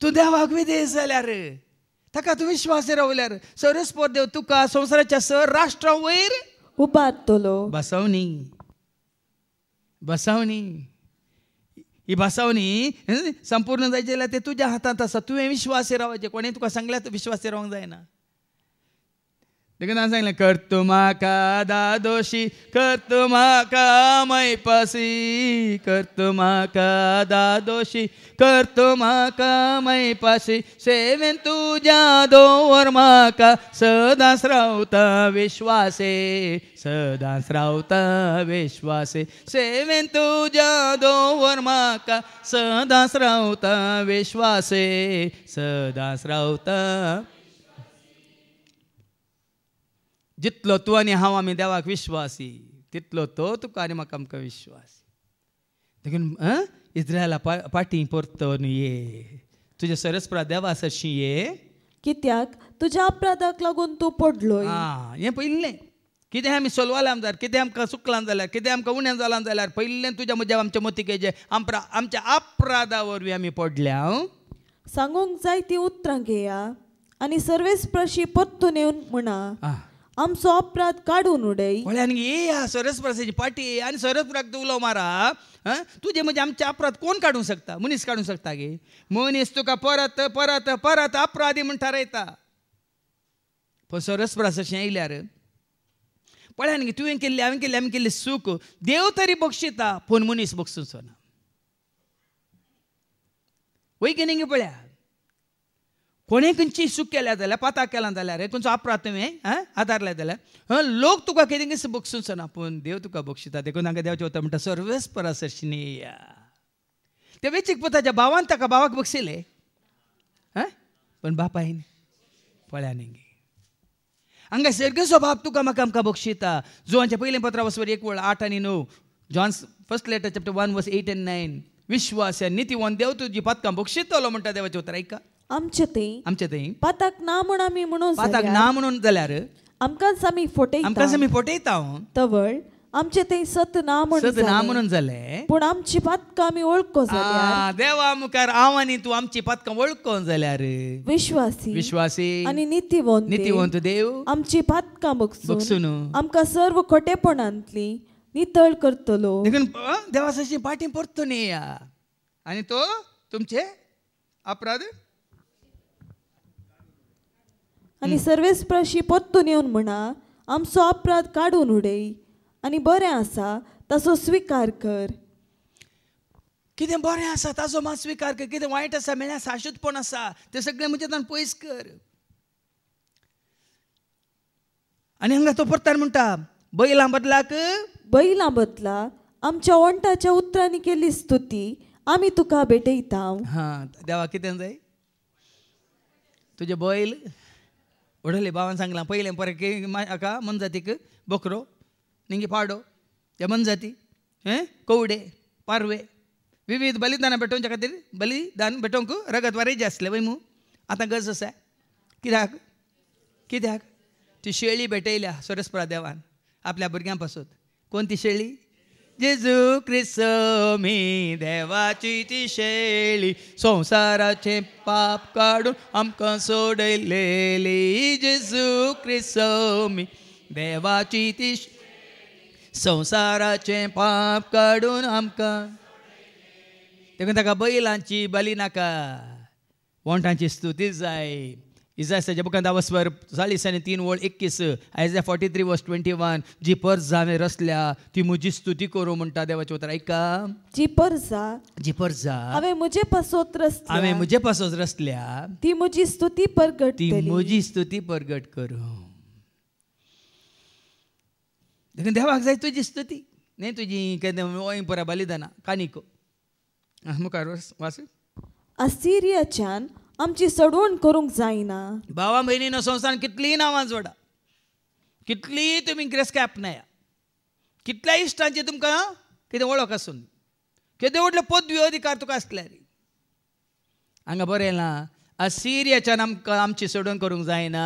तू देवाक विदेश जाल्यार ताका तू विश्वास रावल्यार सर्वेस पोत देव तुका संसाराच्या सर राष्ट्रां वयर उबारतलो बसवणी बसवणी ही बसवणी संपूर्ण जायचे ते तुझ्या हातांत आसा तुवें विश्वास रावचे कोणें तुका सांगल्यात विश्वास रावंक जायना देखील सांगले कर तुम्हाका दादोशी कर तुम्हाका मैपासी कर का दादोशी कर तुम्हाका मैपासी सेवेन तुझ्या दोवर माका सदा श्रावता विश्वासे सदा श्रावता विश्वासे सेवेन तुझ्या दोवर माका सदा श्रावता विश्वासे सदा श्रावता जितलो तूं आनी हांव आमी देवाक विश्वासी तितलो तो तुका आनी म्हाका आमकां विश्वास देखून इज्रायला पाटी न्हू ये तुज्या सरस्परा देवा सरशी ये कित्याक तुज्या अपराधाक लागून तूं पडलो आं हें पयलें कितें आमी सोलवालां जाल्यार कितें आमकां सुकलां जाल्यार कितें आमकां उणें जालां जाल्यार पयलें तुज्या म्हज्या आमच्या मतीकेचे आमप्रा आमच्या अपराधा वरवीं आमी पडल्या सांगूंक जाय तीं उतरां घेया आनी सर्वेस प्रशी परतून येवन म्हणा आमचो अपराध काडून उडय म्हळ्यान ये या सरस्पराशेची पाटी आनी सरस्पराक तूं मारा तुजे म्हणजे आमचे अपराध कोण काढू शकता मनीस काढू शकता गे मनीस तुका परत परत परत अपराधी म्हण थारायता पण सरस्परास अशें येयल्यार पळयान गे तुवें केल्ली हांवें केल्ले हांवें केल्ले सूख देव तरी बक्षिता पूण मनीस बक्षूचो ना वैगिनी गे पळया कोणी खंयची चूक केल्या जाल्यार पाताक केलां जाल्यार खंयचो आपरात तुवें आं आदार लायत जाल्यार लोक तुका कितें कितें बक्षूच ना पूण देव तुका बक्षिता देखून हांगा देवाचें उतर म्हणटा सर्वेस परासर्शिनिया ते वेचीक पुताच्या भावान ताका भावाक बक्षिले आं पण बापायन पळ्या गे हांगा सर्गेचो स्वभाव तुका म्हाका आमकां बक्षिता जोवांच्या पयलें पत्रा वसवर एक वळ आठ आनी णव John's first letter chapter one verse eight and nine विश्वास या नितीवन देव तुजी पातकां बक्षितलो म्हणटा देवाचें उतर आयका आमचे ते आमचे ते पाताक ना म्हण आमी म्हणून पाताक ना म्हणून जाल्यार आमकांच आमी फटयता आमकां आमी फटयता हो. तवळ आमचे ते सत ना म्हणून सत ना म्हणून जाले पूण आमची पातकां आमी ओळखो जाल्यार देवा मुखार हांव आनी तूं आमची पातकां ओळखोन जाल्यार विश्वासी विश्वासी आनी नितीवंत नितीवंत देव आमची पातकां सुनू आमकां सर्व खोटेपणांतली नितळ करतलो देखून देवासाची पाटी परतून येया आनी तो तुमचे अपराध आणि आनी प्रशी पोत्तून येवन म्हणा आमचो अपराध काढून उडय आणि बरें आसा तसो स्वीकार कर कितें बरें आसा ताचो मात स्वीकार कर कितें वायट आसा मेळ्या साशूतपण आसा तें सगळें तान पयस कर आनी हांगा तो परतान म्हणटा बैलां बदलाक बैलां बदला आमच्या ओंटाच्या उतरांनी केली स्तुती आमी तुका भेटयता हां देवा कितें जाय तुजे बैल ಒಡಲಿ ಭಾವನ ಸಂಗ್ಲ मन जाती की ಮಂಜಾತಿಕ್ ಬೊಕ್ರೋ पाडो ಪಾಡೋ मन जाती ಹಾಂ कवडे पारवे विविध बलिदानां भेटोवच्या खातीर बलिदान रगत वारे जे आसले वय आता आतां गज आसा कित्याक कित्याक ती शेळी भेटयल्या सुरस्परा देवान आपल्या भुरग्यां पासून कोणती शेळी जेजू क्रिस्त मी देवाची ती शेळी संसाराचे पाप काढून आमकां सोडलेली जेजू क्रिस्त मी देवाची ती संसाराचे पाप काढून आमकां देखून ताका बैलांची बली नाका वोंटांची स्तुती जाय इजायसा जे कंदा वसवर चालीस आनी तीन वळ एकवीस आयजा forty three verse twenty one जी पर्स हांवें रसल्या ती म्हजी स्तुती करूं म्हणटा देवाचे उतर आयका जी पर्सा जी पर्सा हांवें म्हजे पासोत रसल्या हांवें म्हजे पासोत रसल्या ती म्हजी स्तुती परगट ती म्हजी स्तुती परगट करूं देखून देवाक जाय तुजी स्तुती न्ही तुजी केन्ना ओय परा बलिदाना कानिको मुखार वास असिरियाच्यान आमची सडवण करूंक जायना भावा भयणीनो संस्थान कितलीय नांवां जोडा कितलीय तुमी ग्रेस आपणाया कितल्या इश्टांची तुमकां कितें वळख आसून केद्यो व्हडल्यो पदवी अधिकार तुका आसले रे हांगा बरयलां असिरियाच्यान आमकां आमची सडवण करूंक जायना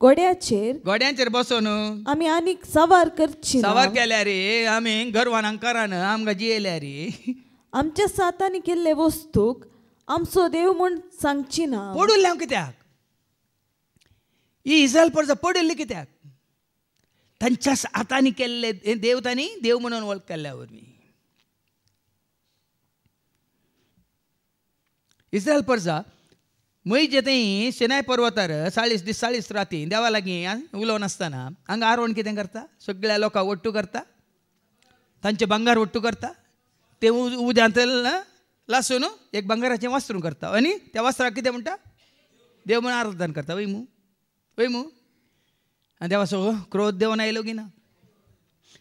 गोड्याचेर गोड्यांचेर बसून आमी आनीक सावार करची सावार केल्या रे आमी घरवानांक करान आमकां जियेल्या रे आमच्या सातांनी केल्ले वस्तूक आमचो देव म्हण सांगची ना पडुल्ले हांव कित्याक ही इस्रायल पर्जा पडिल्ली कित्याक तांच्या हातांनी केल्ले हे देव तांणी देव म्हणून वळख केल्ल्या वरवी इस्रायल पर्जा मयजे थंय शेनाय पर्वतार चाळीस दीस चाळीस राती देवा लागीं उलोवन आसतना हांगा आरवण कितें करता सगळ्या लोकांक वट्टू करता तांचे भांगार वट्टू करता ते उद्यांतल लासोन एक बंगाराचे वस्त्र करता आणि त्या वस्त्रा किती म्हणता देव म्हणून आराधन करता वै मू वै मू देवा हो, क्रोध देवन आयलो की ना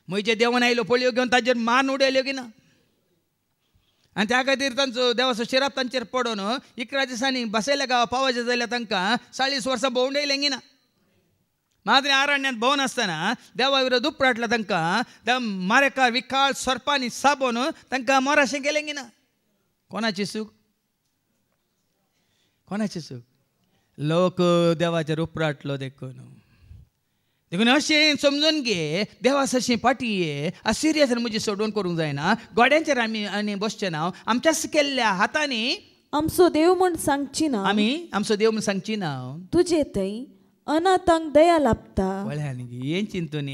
म्हजे देवन आयलो पोळयो घेऊन तांचेर मान उडयल्यो की ना आणि त्या खातीर तांचो देवाचो शिराप तांचेर पडोन इकरा दिसांनी बसयल्या गावा पावचे जाल्यार तांकां चाळीस वर्सां भोंवडयलें की ना माद्रे आरण्यात भोवन असताना देवा विरोध उपराटला तांकां मारेकार विकाळ सर्पांनी साबोन तांकां मराशें केलें की ना कोणाचे सुख कोणाचे सुख लोक देवाचे देवाचेर उपराटलो देखून देखून अशें समजून घे देवा अशें पाटी ये सिरियस म्हजी सोडून करूंक जायना गोड्यांचेर आमी आनी बसचे ना आमच्या केल्ल्या हातांनी आमचो देव म्हूण सांगची ना आमी आमचो देव म्हण सांगची ना तुजे थंय अनाथांक दया लाभता वळ्या न्ही हें चिंतून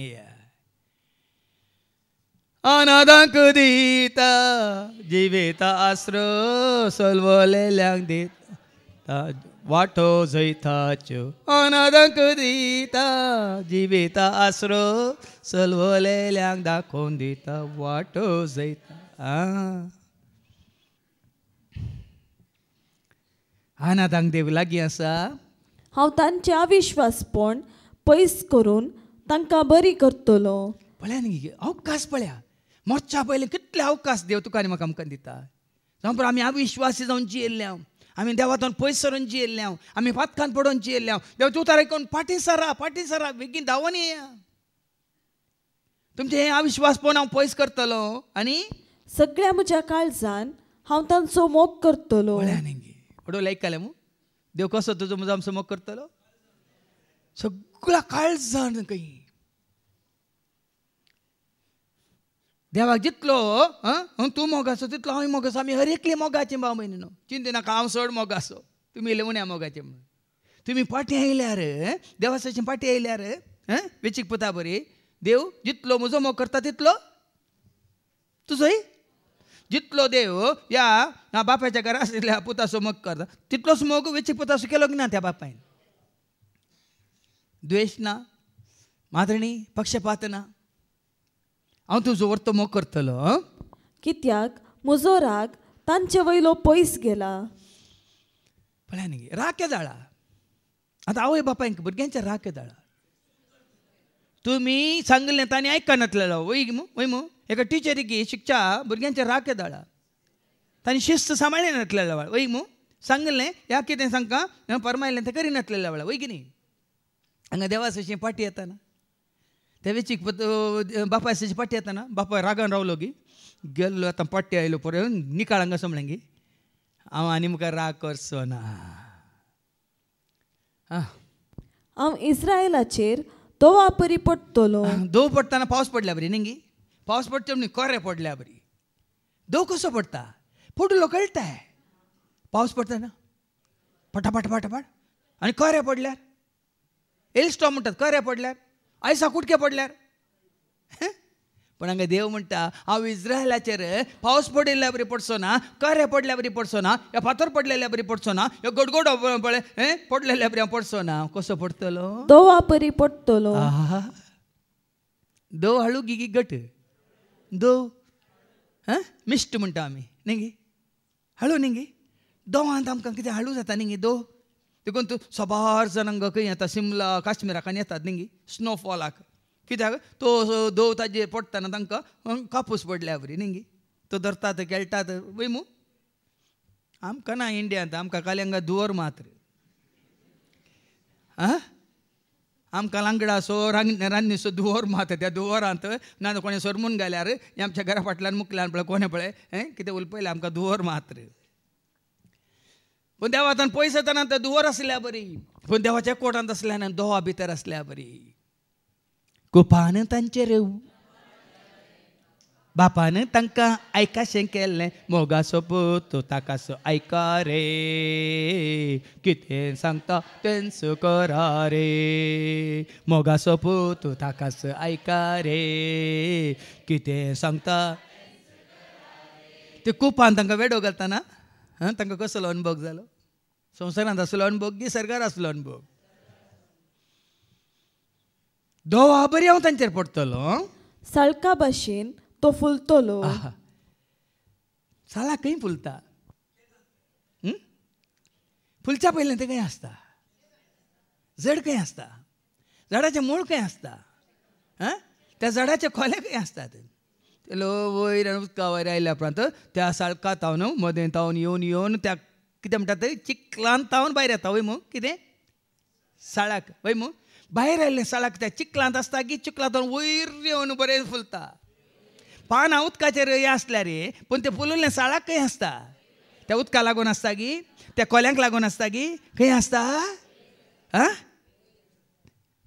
अनादांक दिता जिवेता आस्र सलवलेल्यांक दिता वाटो जैताच्यो अनादांक दिता जिवेता आस्र सलवलेल्यांक दाखोवन दिता वाटो जैता अनादांक देव लागीं आसा हांव तांचे अविश्वासपण पयस करून तांकां बरी करतलो न्ही अवकाश पळया मोच्या पयलीं कितले अवकाश देव तुका आनी म्हाका आमकां दिता जावं पर आमी अविश्वासी जावन जियेल्ले हांव आमी देवातून पयस सरून जियेल्ले हांव आमी फातकान पडोवन जियेल्ले हांव देव तूं तारे कोण फाटी सरा फाटी सरा बेगीन धांवन येया तुमचे हे अविश्वास पळोवन हांव पयस करतलो आनी सगळ्या म्हज्या काळजान हांव तांचो मोग करतलो लायक केले मू देव कसो तुजो म्हजो आमचो मोग करतलो सगळ्या काळजान काही जितलो तूं तू मोगासो तितलो हांव आसा आमी हर एकले मोगाचे भाव न्हू चिंते नाका हांव मोग मोगासो तुमी येयले मोगाचे म्हणून तुमी पाटी आयल्यार देवासाचे पाटी आयल्यार वेचीक पुता बरी देव जितलो म्हजो मोग करता तितलो तुजोय जितलो देव ह्या बापायच्या घरा आशिल्ल्या पुताचो मोग करता तितलोच मोग वेचीक पुताचो केलो की ना त्या बापायन द्वेष ना मादणी पक्षपात ना हांव तुजो वर्त मोग करतलो कित्याक म्हजो राग तांचे वयलो पयस गेला पळय न्ही राग के जाळा आतां आवय बापायक भुरग्यांचे राग के जाळा तुमी सांगलें तांणी आयकनातलेलो वय मू वय मू एका टिचरीकी शिक्षा भुरग्यांचे राग के जाळा तांणी शिस्त सांबाळले नातलेलो वाळ वय मू सांगलें ह्या कितें सांगता परमायलें तें करिनातलेलो वाळ वय की न्ही हांगा देवा सशी पाटी येताना त्यावेळी चिकपत बापा एसाची पाटी येताना बापा रागान रावलो की गेलो आतां पाट्टी आयलो पर निकाळ हांगा समळ्यांगी हांव आनी मुखार राग करचो ना हांव इस्रायलाचेर तो वापरी पडटलो दव पडटाना पावस पडल्या बरी न्ही पावस पडटा न्ही कोरे पडल्या बरी दव कसो पडटा पडलो कळटाय पावस पडटा ना पटापट पटापट आणि कोऱ्या पडल्यार एल म्हणतात म्हणटात कोरे पडल्यार आयसा कुठके पडल्यार पण हांगा देव म्हणटा हांव इज्रायलाचेर पावस पडिल्ल्या बरी पडचो ना पडल्या बरी पडचो ना ह्यो पडलेल्या बरी पडचो ना ह्यो गडगड पडले पडलेल्या बरी हांव पडचो ना कसो पडटलो दोवा बरी पडटलो दो हाळू गिगी गट दो हां मिश्ट म्हणटा आमी न्ही गे हाळू न्ही गे दोवांत आमकां कितें हळू जाता न्ही गे दो देखून तूं सोबार जनांक खंय येता शिमला काश्मीराकान येतात न्ही स्नोफॉलाक कित्याक तो दोव ताजेर पडटना तांकां कापूस पडल्या बरी न्ही तो धरतात केळटात वय मू आमकां ना इंडियांत आमकां काल्यांगा दुवर मात्र आं आमकां लांगडा सो रान रान्नी सो दुवर मात त्या दुवरांत ना कोणें सरमून गेल्यार आमच्या घरा फाटल्यान मुकल्यान पळय कोणें पळय हें कितें उलपयलें आमकां दुवर मात्र पण देवा आतां पयस येताना तर दुवर आसल्या बरी पण देवाच्या कोटांत आसल्यान दोहा भितर असल्या बरी कुपान रेऊ बापान तांकां आयकाशें केल्लें मोगाचो पुत ताका स आयका रे कितें सांगता तेंस करा रे मोगाचो पुत ताका सो आयका रे कितें सांगता ते कुपान तांकां वेडो घालताना हां तांकां कसलो अनुभव जालो संवसारांत आसलो अनुभव की सरकार आसलो अनुभव दोवा बरी हांव तांचेर पडटलो सळका भाशेन तो फुलतलो साला खंय फुलता फुलच्या पयलें तें खंय आसता जड खंय आसता झाडाचें मूळ खंय आसता आं त्या झाडाचें खोलें खंय आसता तें लो वयर उदका आयल्या उपरांत त्या साळका तावन मदें तावन येवन येवन त्या कितें म्हणटा ते चिखलान तावन भायर येता वय मू कितें साळाक वय मू भायर आयल्लें साळाक त्या चिकलांत आसता की चिखलांत वयर येवन बरें फुलता पानां उदकाचेर हें आसल्या रे पूण तें फुलले साळाक खंय आसता त्या उदका लागून आसता की त्या कोल्यांक लागून आसता की खंय आसता आं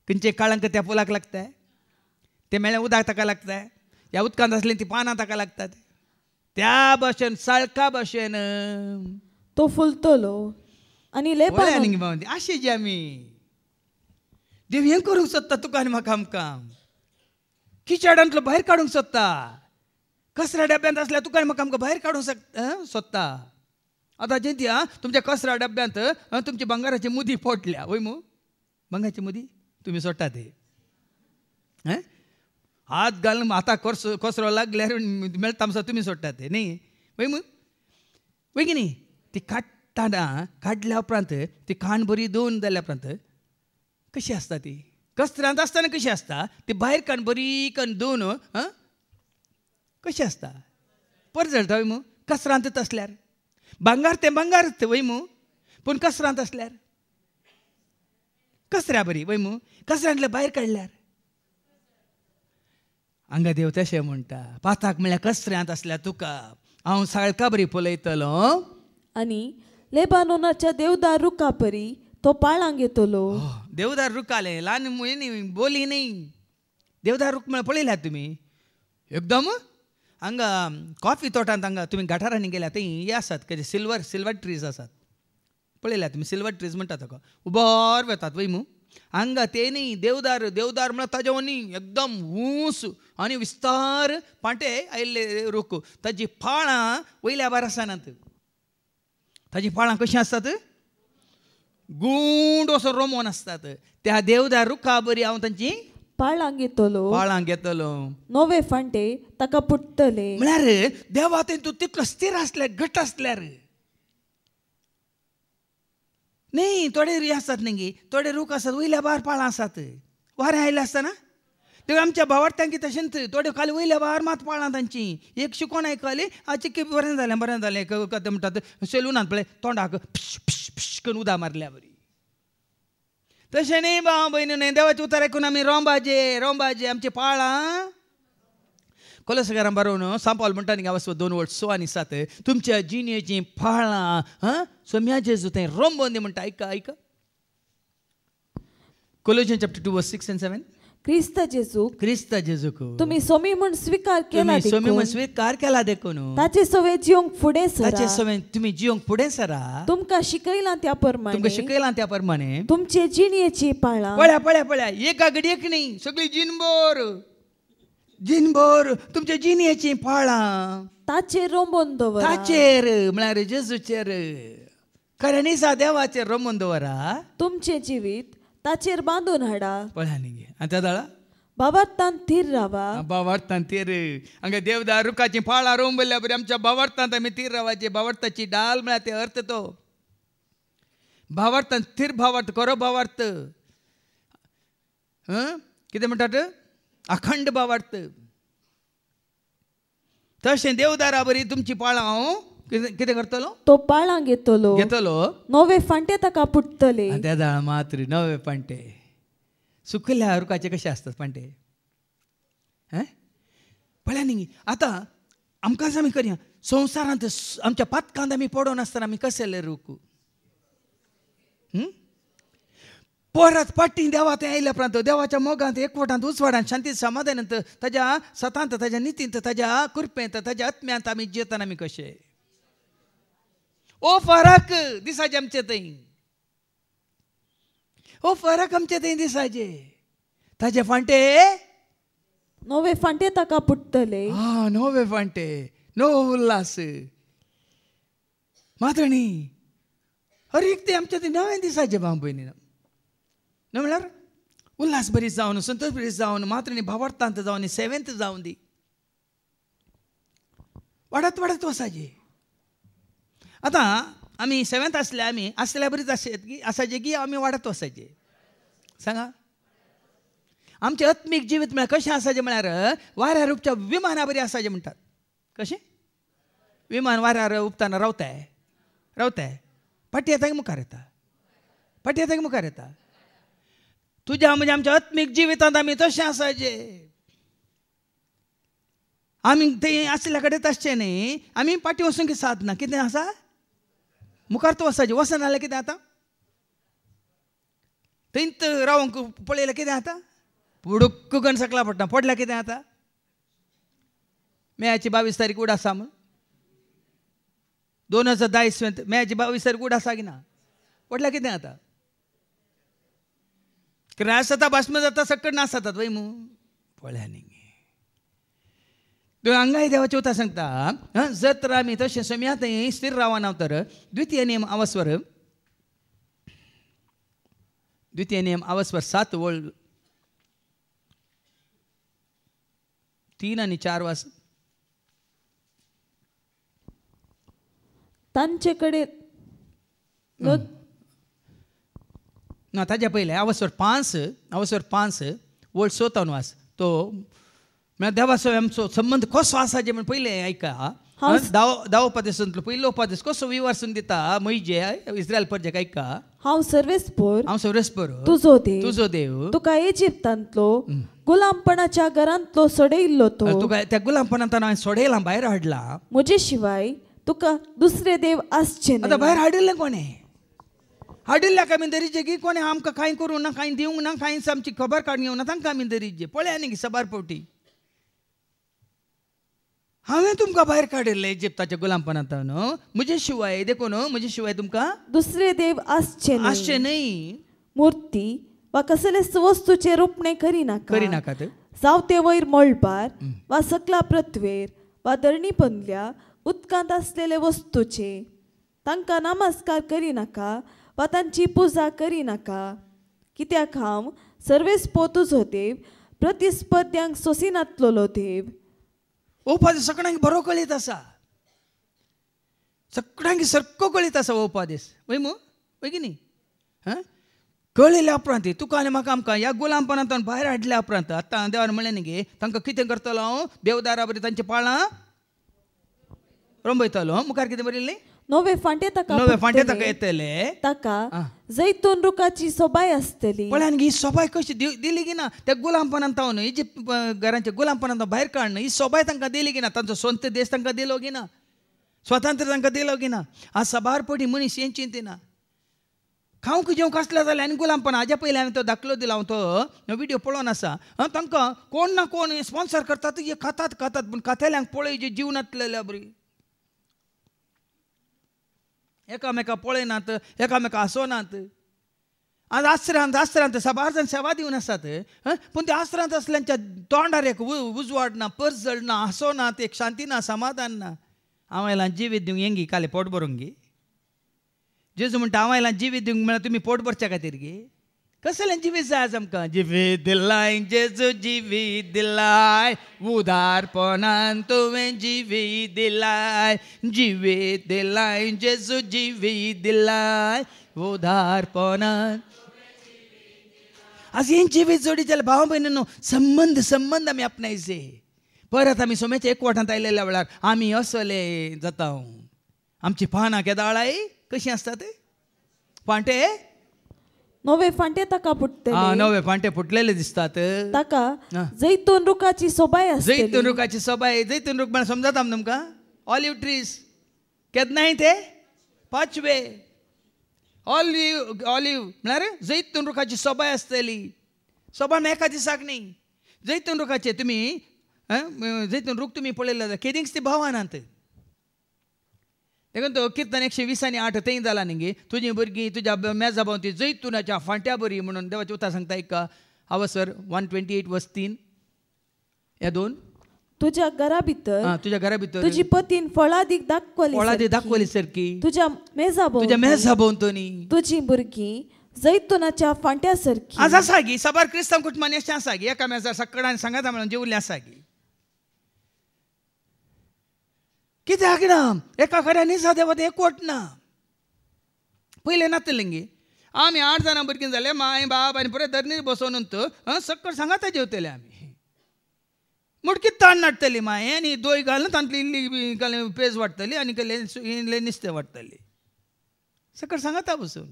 खंयचे काळांक त्या फुलाक लागता ते मेळ्ळें उदक ताका लागता या उदकांत आसलीं ती पानां ताका लागतात त्या भशेन साळका भशेन तो फुलतलो आनी लेपानी भावंदी जी आमी देव हें करूंक सोदता तुका आनी म्हाका आमकां किचडांतलो भायर काडूंक सोदता कसऱ्या डब्यांत असल्या तुका आनी म्हाका आमकां भायर काडूंक सोदता आतां जयंती आं तुमच्या कचरा डब्यांत तुमची बंगाराची मुदी फोटल्या वय मू बंगाराची मुदी तुम्ही सोडटा ते हात घालून आता कोस कोसरो लागल्यार मेळटा तामसो तुमी सोडटा ते न्ही वय मग की न्ही ती काडटाना काडल्या उपरांत ती खाण बरी दोन जाल्या उपरांत कशी आसता ती कस्त्रांत असताना कशी आसता ती भायर काण बरी काण दोन आं कशी आसता पर जळता वय मू कसरांत असल्यार भांगार ते भांगारच वय मू पूण कसरांत असल्यार कसऱ्या बरी वय मू कसऱ्यांतल्या भायर काडल्यार हांगा देव तशें म्हणटा पाताक म्हळ्यार कसऱ्यांत आसल्या तुका हांव साळकाबरी पळयतलो आनी लेबानोनाच्या देवदार रुकापरी तो पाळांग येतलो हो, देवदार रुकाले ल्हान मुळी बोली न्ही देवदार रुख म्हळ्यार पळयल्यात तुमी एकदम हांगा कॉफी तोटांत हांगा तुमी गठारांनी गेल्यात थंय हे आसात कितें सिल्वर सिल्वर ट्रीज आसात पळयल्यात तुमी सिल्वर ट्रीज म्हणटा ताका उबोर वेतात वय मू अंग तेनी देवदार देवदार म्हणजे ताजवनी एकदम ऊस आणि विस्तार पाटे आयले रुख ताजी फळां वयल्या बार आसनात ताजी फळां कशी असतात गुंड असं रोमोन असतात त्या देवदार रुखा बरी हा त्यांची पाळां घेतलो पाळां घेतलो नवे फांटे ताका पुट्टले म्हळ्यार देवा तें तेतू तितलो स्थिर असल्यार घट असल्यार नाही थोडे री असतात नाही थोडे रूख असतात वयल्या बार पाळां आसात वारें आयलें आसतना ते आमच्या भावार्थ तांकी तशेंच थोडे खाली वयल्या बार मात पाळां तांची एक शिकोण आयकली आजी की बरें जालें बरें जालें कथे म्हणटात सेलुनांत पळय तोंडाक पिश पिश पिश करून उदा मारल्या बरी तशें न्ही भाव भयणी न्हय देवाचे उतार आयकून आमी रोंबाजे रोंबाजे आमचे पाळां ಕೊಲಸಗಾರ ಬರೋನು ಸಾಂಪಾಲ್ ಮುಂಟಾನಿಗೆ ಅವಸ್ವ ದೋನ್ ವೋಟ್ ಸೋ ಅನಿಸಾತೆ ತುಮच्या जिनेची फाळां हां सोम्याचे जुते रोंबोंदी म्हणटा ऐक ऐक कोलोजन चॅप्टर 2 वर्स 6 अँड 7 क्रिस्त जेजू क्रिस्त जेजूक तुम्ही सोमी म्हणून स्वीकार केला सोमी म्हणून स्वीकार केला देखून ताचे सोवे जिवंक फुडें सरा ताचे सोवे तुम्ही जिवंक फुडे सरा तुमकां शिकयलां त्या प्रमाणे तुमकां शिकयलां त्या प्रमाणे तुमचे जिणेची पाळा पळ्या पळ्या पळ्या एका घडयेक न्ही सगळी जिनभर जिनभर तुमच्या जिनयेची फळां ताचेर रोमोन दवर ताचेर म्हळ्यार जेजूचेर खऱ्यांनी देवाचेर रोमोन दवरा तुमचे जिवीत ताचेर बांदून हाडा पळया न्ही आनी त्या दळा भावार्थान थीर रावा बाबार्थान थीर हांगा देवदार रुखाची फळां रोंबल्या बरी आमच्या भावार्थांत आमी थीर रावाचे बाबार्थाची डाल म्हळ्यार ते अर्थ तो भावार्थान थीर भावार्थ करो भावार्थ कितें म्हणटात अखंड बावाटतं तशें देवदारा बरी तुमची पाळां हांव कितें करतलो तो पाळां घेतलो घेतलो नवे फांटे ताका पुटतले त्या जाळ मात्र नवे फांटे सुकल्या रुकाचे कशे आसतात फांटे हैं पळया न्ही आता आमकांच आमी करया संवसारांत आमच्या पातकांत आमी पडोन आसतना आमी कसले रुकू पोहरात पाटी देवा ते आयल्या उपरात देवाच्या मोगांत एकवटांत उसवाडांत शांती समाधानांत ताज्या सतांत ताज्या नितींत ताज्या कृपेंत ताज्या आत्म्यांत आमी जेतना आमी कशे ओ फरक दिसाचे आमचे थंय ओ फरक आमचे थंय दिसाचे ताजे फांटे नवे फांटे ताका पुट्टले हा नवे फांटे नो उल्हास मातणी अरे ते आमच्या थंय नवे दिसाचे भाव भयणी నువ్వు ఉల్లాసభరి సావును సంతోషభరి मात्र మాత్రని భవార్థాంత सेवेंत जाऊन दी वाढत वाढत वसायचे आता आम्ही सेवेंत असले आम्ही असल्या बरीच असे की असायचे की आम्ही वाढत वसायचे सांगा आमचे आत्मिक जीवित म्हणजे कसे असायचे म्हळ्यार वाऱ्या रूपच्या विमाना असायचे म्हणतात कसे विमान वाऱ्यार उपताना रावताय रावताय पाठी येता की मुखार येता पाठी येता की मुखार येता तुझ्या म्हणजे आमच्या आत्मिक जिवितात आम्ही तसे असायचे आम्ही ते असल्याकडे तसचे नाही आम्ही पाठी वसून की साधना किती असा तो वसायचे वसन आलं किती आता तेंत रावंक पळयला कितें जाता पुडुक्क गण सकला पडटा पडला किती जाता मेयाची बावीस तारीख उडा असा दोन हजार धा इसवेंत मेयाची बावीस तारीख उडा असा की ना पडला किती जाता कि राजसत्ता बस में जाता सक्कड नाचतात बाई मू तो अंगाई देवाचे उता सांगता हां तर आम्ही तशें समियात स्थिर रावा तर द्वितीय नियम आवस्वर द्वितीय नियम आवस्वर सात वळ तीन आणि चार वास तांचेकडे ना está de apoio. Ao अवसर pança, ao senhor pança, तो सोतावून वास तो देवाचो आमचो संबंध कसो आसा जे म्हण पयलें आयका दाव दाव उपदेशांतलो पयलो उपदेश कसो विवर्सून दिता मैजे इस्रायल परजेक आयका हांव सर्वेस्पोर हांव सर्वेस्पोर तुजो देव तुजो देव तुका इजिप्तांतलो गुलामपणाच्या घरांतलो सोडयिल्लो तो तुका त्या गुलामपणांतल्यान हांवें सोडयलां भायर हाडला म्हजे शिवाय तुका दुसरे देव आसचे आतां भायर हाडिल्लें कोणें हाडिल्ल्या काय बीन तरी की कोणी आमकां कांय करूं ना कांय दिवंक ना कांयच आमची खबर काडून घेवं ना तांकां बीन तरी पळया न्ही सबार पवटी हांवें तुमकां भायर काडिल्ले इजिप्ताच्या गुलामपणांतल्यान म्हजे शिवाय देखून म्हजे शिवाय तुमकां दुसरे देव आसचे आसचे न्हय मुर्ती वा कसलेच वस्तूचेर रोपणे करिनाका करिनाकात जावं ते वयर मळबार वा सकला प्रत्वेर वा धरणी पंदल्या उदकांत आसलेले वस्तूचे तांकां नमस्कार करिनाका वा पूजा करी नका कित्याक हांव सर्वेस पोतूच देव प्रतिस्पर्ध्यांक नातलोलो देव ओपादेस सगळ्यांक बरो कळीत आसा सगळ्यांक सारको कळीत आसा ओपादेस वय मू वय की न्ही कळिल्या उपरांत तुका आनी म्हाका आमकां ह्या गुलामपणांतल्यान भायर हाडल्या उपरांत आतां देवान म्हणलें न्ही गे तांकां कितें करतलो हांव देवदारा बरें तांची पाळां रंबयतलो मुखार कितें बरयलें नवे फांटे तक नवे फांटे तक येतेले ताका जैतून रुखाची सोबाय आसतली पळय ही सोबाय कशी दिली की ना त्या गुलामपणान ताव न्हू जी घरांच्या गुलामपणान भायर बाहेर काढणं ही सोबाय तांकां दिली की ना तांचो स्वंत देश तांकां दिलो की ना स्वातंत्र्य तांकां दिलो की ना आ सबार पटी मनीस हें चिंतिना खावंक जेवंक आसलें जाल्यार आनी गुलामपण हाज्या पयलीं हांवें तो दाखलो दिला हांव तो विडियो पळोवन आसा तांकां कोण ना कोण स्पॉन्सर करतात हे खातात खातात पूण खातेल्यांक पळय जे जिवनांतलेल्या बरी एकामेका पळयनात एकामेका आसोनात आज आश्रांत आश्रांत सभार सेवा दिवन आसात पूण ते आश्रांत असल्यांच्या तोंडार एक उजवाड ना पर्स ना हसोनात एक शांती ना समाधान ना हांवेलां जिवीत दिवंक येंगी काले पोट भरूंक गे जेजू म्हणटा हांवेलां जिवीत दिवंक म्हळ्यार तुमी पोट भरच्या खातीर गे कसं आज का जिवी दिलाय जेजू जिवी दिलाय पोनान तुवें जिवी दिलाय जिवी दिलाय जेजू जिवी दिलाय पोनान आज यांची वीज जोडी जाल्यार भाव भयणीनो संबंद संबंद आमी आपणायचे परत आमी सोमेच्या एकवटांत आयलेल्या वेळार आमी असले जाता आमची पानां केदाळाय कशी आसता पांटे नवे फांटे ताका पुटते नवे फांटे फुटलेले दिसतात ताका जैतून रुखाची सोबाय असते जैतून रुखाची सोबाय जैतून रुख म्हण आम तुमकां ऑलिव्ह ट्रीज नाही ते पाचवे ऑलिव ऑलिव म्हणजे जैतून रुखाची सोबाय आसतली सोबान एका दिसाक नाही जैतून रुखाचे तुम्ही जैतून रुख तुम्ही पळयले जाल्यार ते ती देखून किर्तन एकशे आणि आठ तें झाला न्ही तुजी भुरगीं तुज्या मॅझा भावती जैत तुनाच्या फांट्या बरी म्हणून देवाची उतार सांगता एक अवसर सर वन ट्वेंटी एट वस तीन या दोन तुझ्या घरा भितर तुझ्या घरा भितर तुझी पतीन फळादी दाखवली फळादी दाखवली सारखी तुझ्या मेजा तुझ्या मेजा भोवतोनी तुझी भुरगीं जैतुनाच्या फांट्या सारखी आज आसा गी सबार क्रिस्तांव कुटुंबाने अशें आसा गी एका सकाळ सकडा सांगाता म्हणून जेवल्लें असा गी कित्याक ना एका खऱ्यानी निसा एक कोट ना पहिले नातलें आमी आठ जाणां भुरगीं जाले माय बाब आनी पुरो धरणीर बसोवन सक्कळ सांगा आम्ही जेवतले आमी मुटकी ताण नाडटली माये आनी दोय घालून तांतली इल्ली घालून पेज वाडटली आनी इल्लें निस्तें वाडटली सकळ सांगाता बसून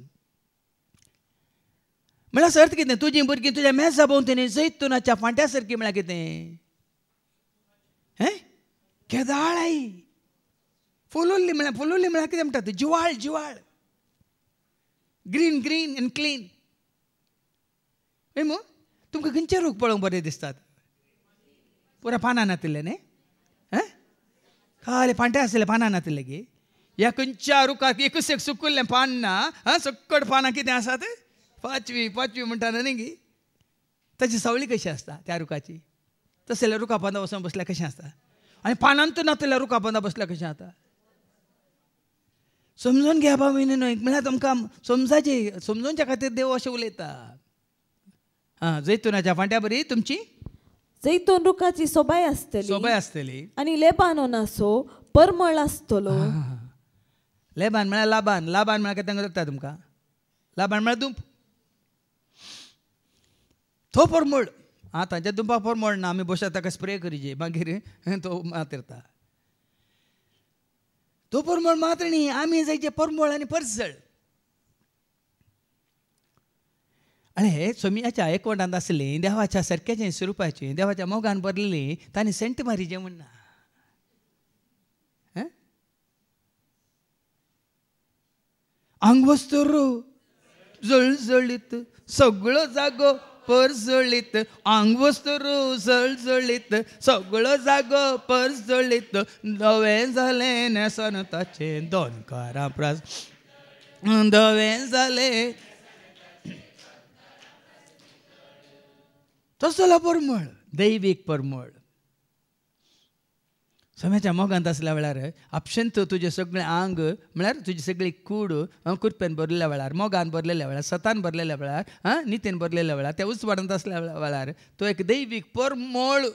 म्हळ्यार सर्त कितें तुजी भुरगीं तुज्या मेजा भोंवतणी जैत तुनाच्या फांट्या सारकी म्हळ्यार कितें हें केदाळ आई फुलून लिमळा फुलून लिमळा कितें म्हणतात जिवाळ जिवाळ ग्रीन ग्रीन अँड क्लीन मू तुमकां खंयचे रोग पळोवंक बरे दिसतात पुरा पानां नातिल्ले न्ही आं खाली पांटे आसले पानां नातिल्ले गे ह्या खंयच्या रुखाक एकच एक सुकुल्लें पान ना हां सक्कड पानां कितें आसात पाचवी पाचवी म्हणटा न्ही गी ताची सावळी कशी असता त्या रुखाची तसल्या रुखा बांदा बसून बसल्या कशें आसता आनी पानांत नातल्या रुखा बसल्या कशें जाता समजून घ्या भाव न्हय म्हळ्यार तुमकां समजाचे समजूनच्या खातीर देव अशें उलयता हां जैतुनाच्या फांट्या बरी तुमची जैतून रुखाची सोबाय आसतली सोबाय आसतली आणि लेबानोन असो परमळ आसतलो लेबान म्हळ्यार लाबान लाबान म्हळ्यार कितें जगता तुमकां लाबान म्हळ्यार दुंप तो परमळ त्यांच्या दुंपाक परमळ ना आमी बसता ताका स्प्रे करीजे मागीर [laughs] तो मात तो परमळ मात्र नाही आमी जायचे परमळ आणि परसळ आणि हे सोम्याच्या एकवटांत असले देवाच्या सारकेचें स्वरूपाचे देवाच्या मोगान भरलेलें ताणें सेंट मारी म्हण ना हांग जळ जळजळीत सगळो जागो परजळीत आंग वस्त्र जळजळीत सगळं जाग परजळीत धवे झाले नेसन दोन कारा प्रास धवे झाले तसला परमळ दैवीक परमळ सोम्याच्या मोगांत आसल्या वेळार आपशंत तुजे सगळें आंग म्हळ्यार तुजी सगळी कूड कुरपेन भरलेल्या वेळार मोगान भरलेल्या वेळार सतान भरलेल्या वेळार आं नितेन भरलेल्या वेळार त्या उचवाडंत आसल्या वेळार तो एक दैवीक परमोळ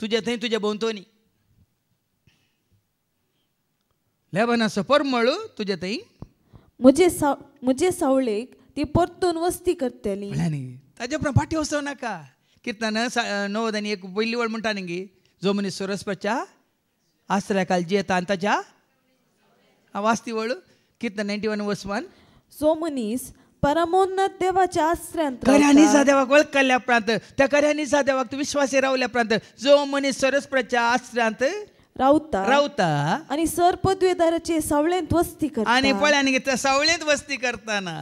तुजे थंय तुजे भोंवतणी लेबनाचो परमळ तुजे थंय म्हजे साव म्हजे सावळेक ती परतून वस्ती करतली म्हळ्यार ताजे उपरांत फाटी नाका नाका ना णव्वद आनी एक पयली वळ म्हणटा न्ही జోముని సురస్పచ్చ काल జీత అంతచా वास्ती वळू कीर्तन नाईन्टी वन वर्स वन सो मनीस परमोन्नत देवाच्या आश्रयांत साध्या देवाक वळखल्या प्रांत त्या कर्यानीचा देवाक तू विश्वासी रावल्या प्रांत जो मनीस सरस्प्रच्या आश्रयांत रावता रावता आणि सर द्वेदाराचे सावळेंत वस्ती करता आणि पळ्याने घेता सावळेंत वस्ती करताना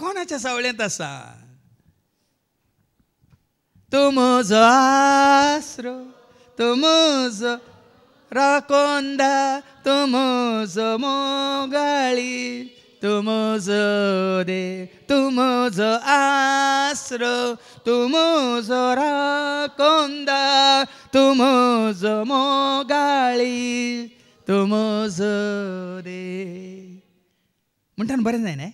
कोणाच्या सावळेंत असा तू आस्रो आश्र तू माझं राकोंदा तू जो मोगाळी तू माझं दे तू आस्रो आश्र तू माझं राकोंदा तू माझं मोगाळी तू दे म्हणटान बरें जायना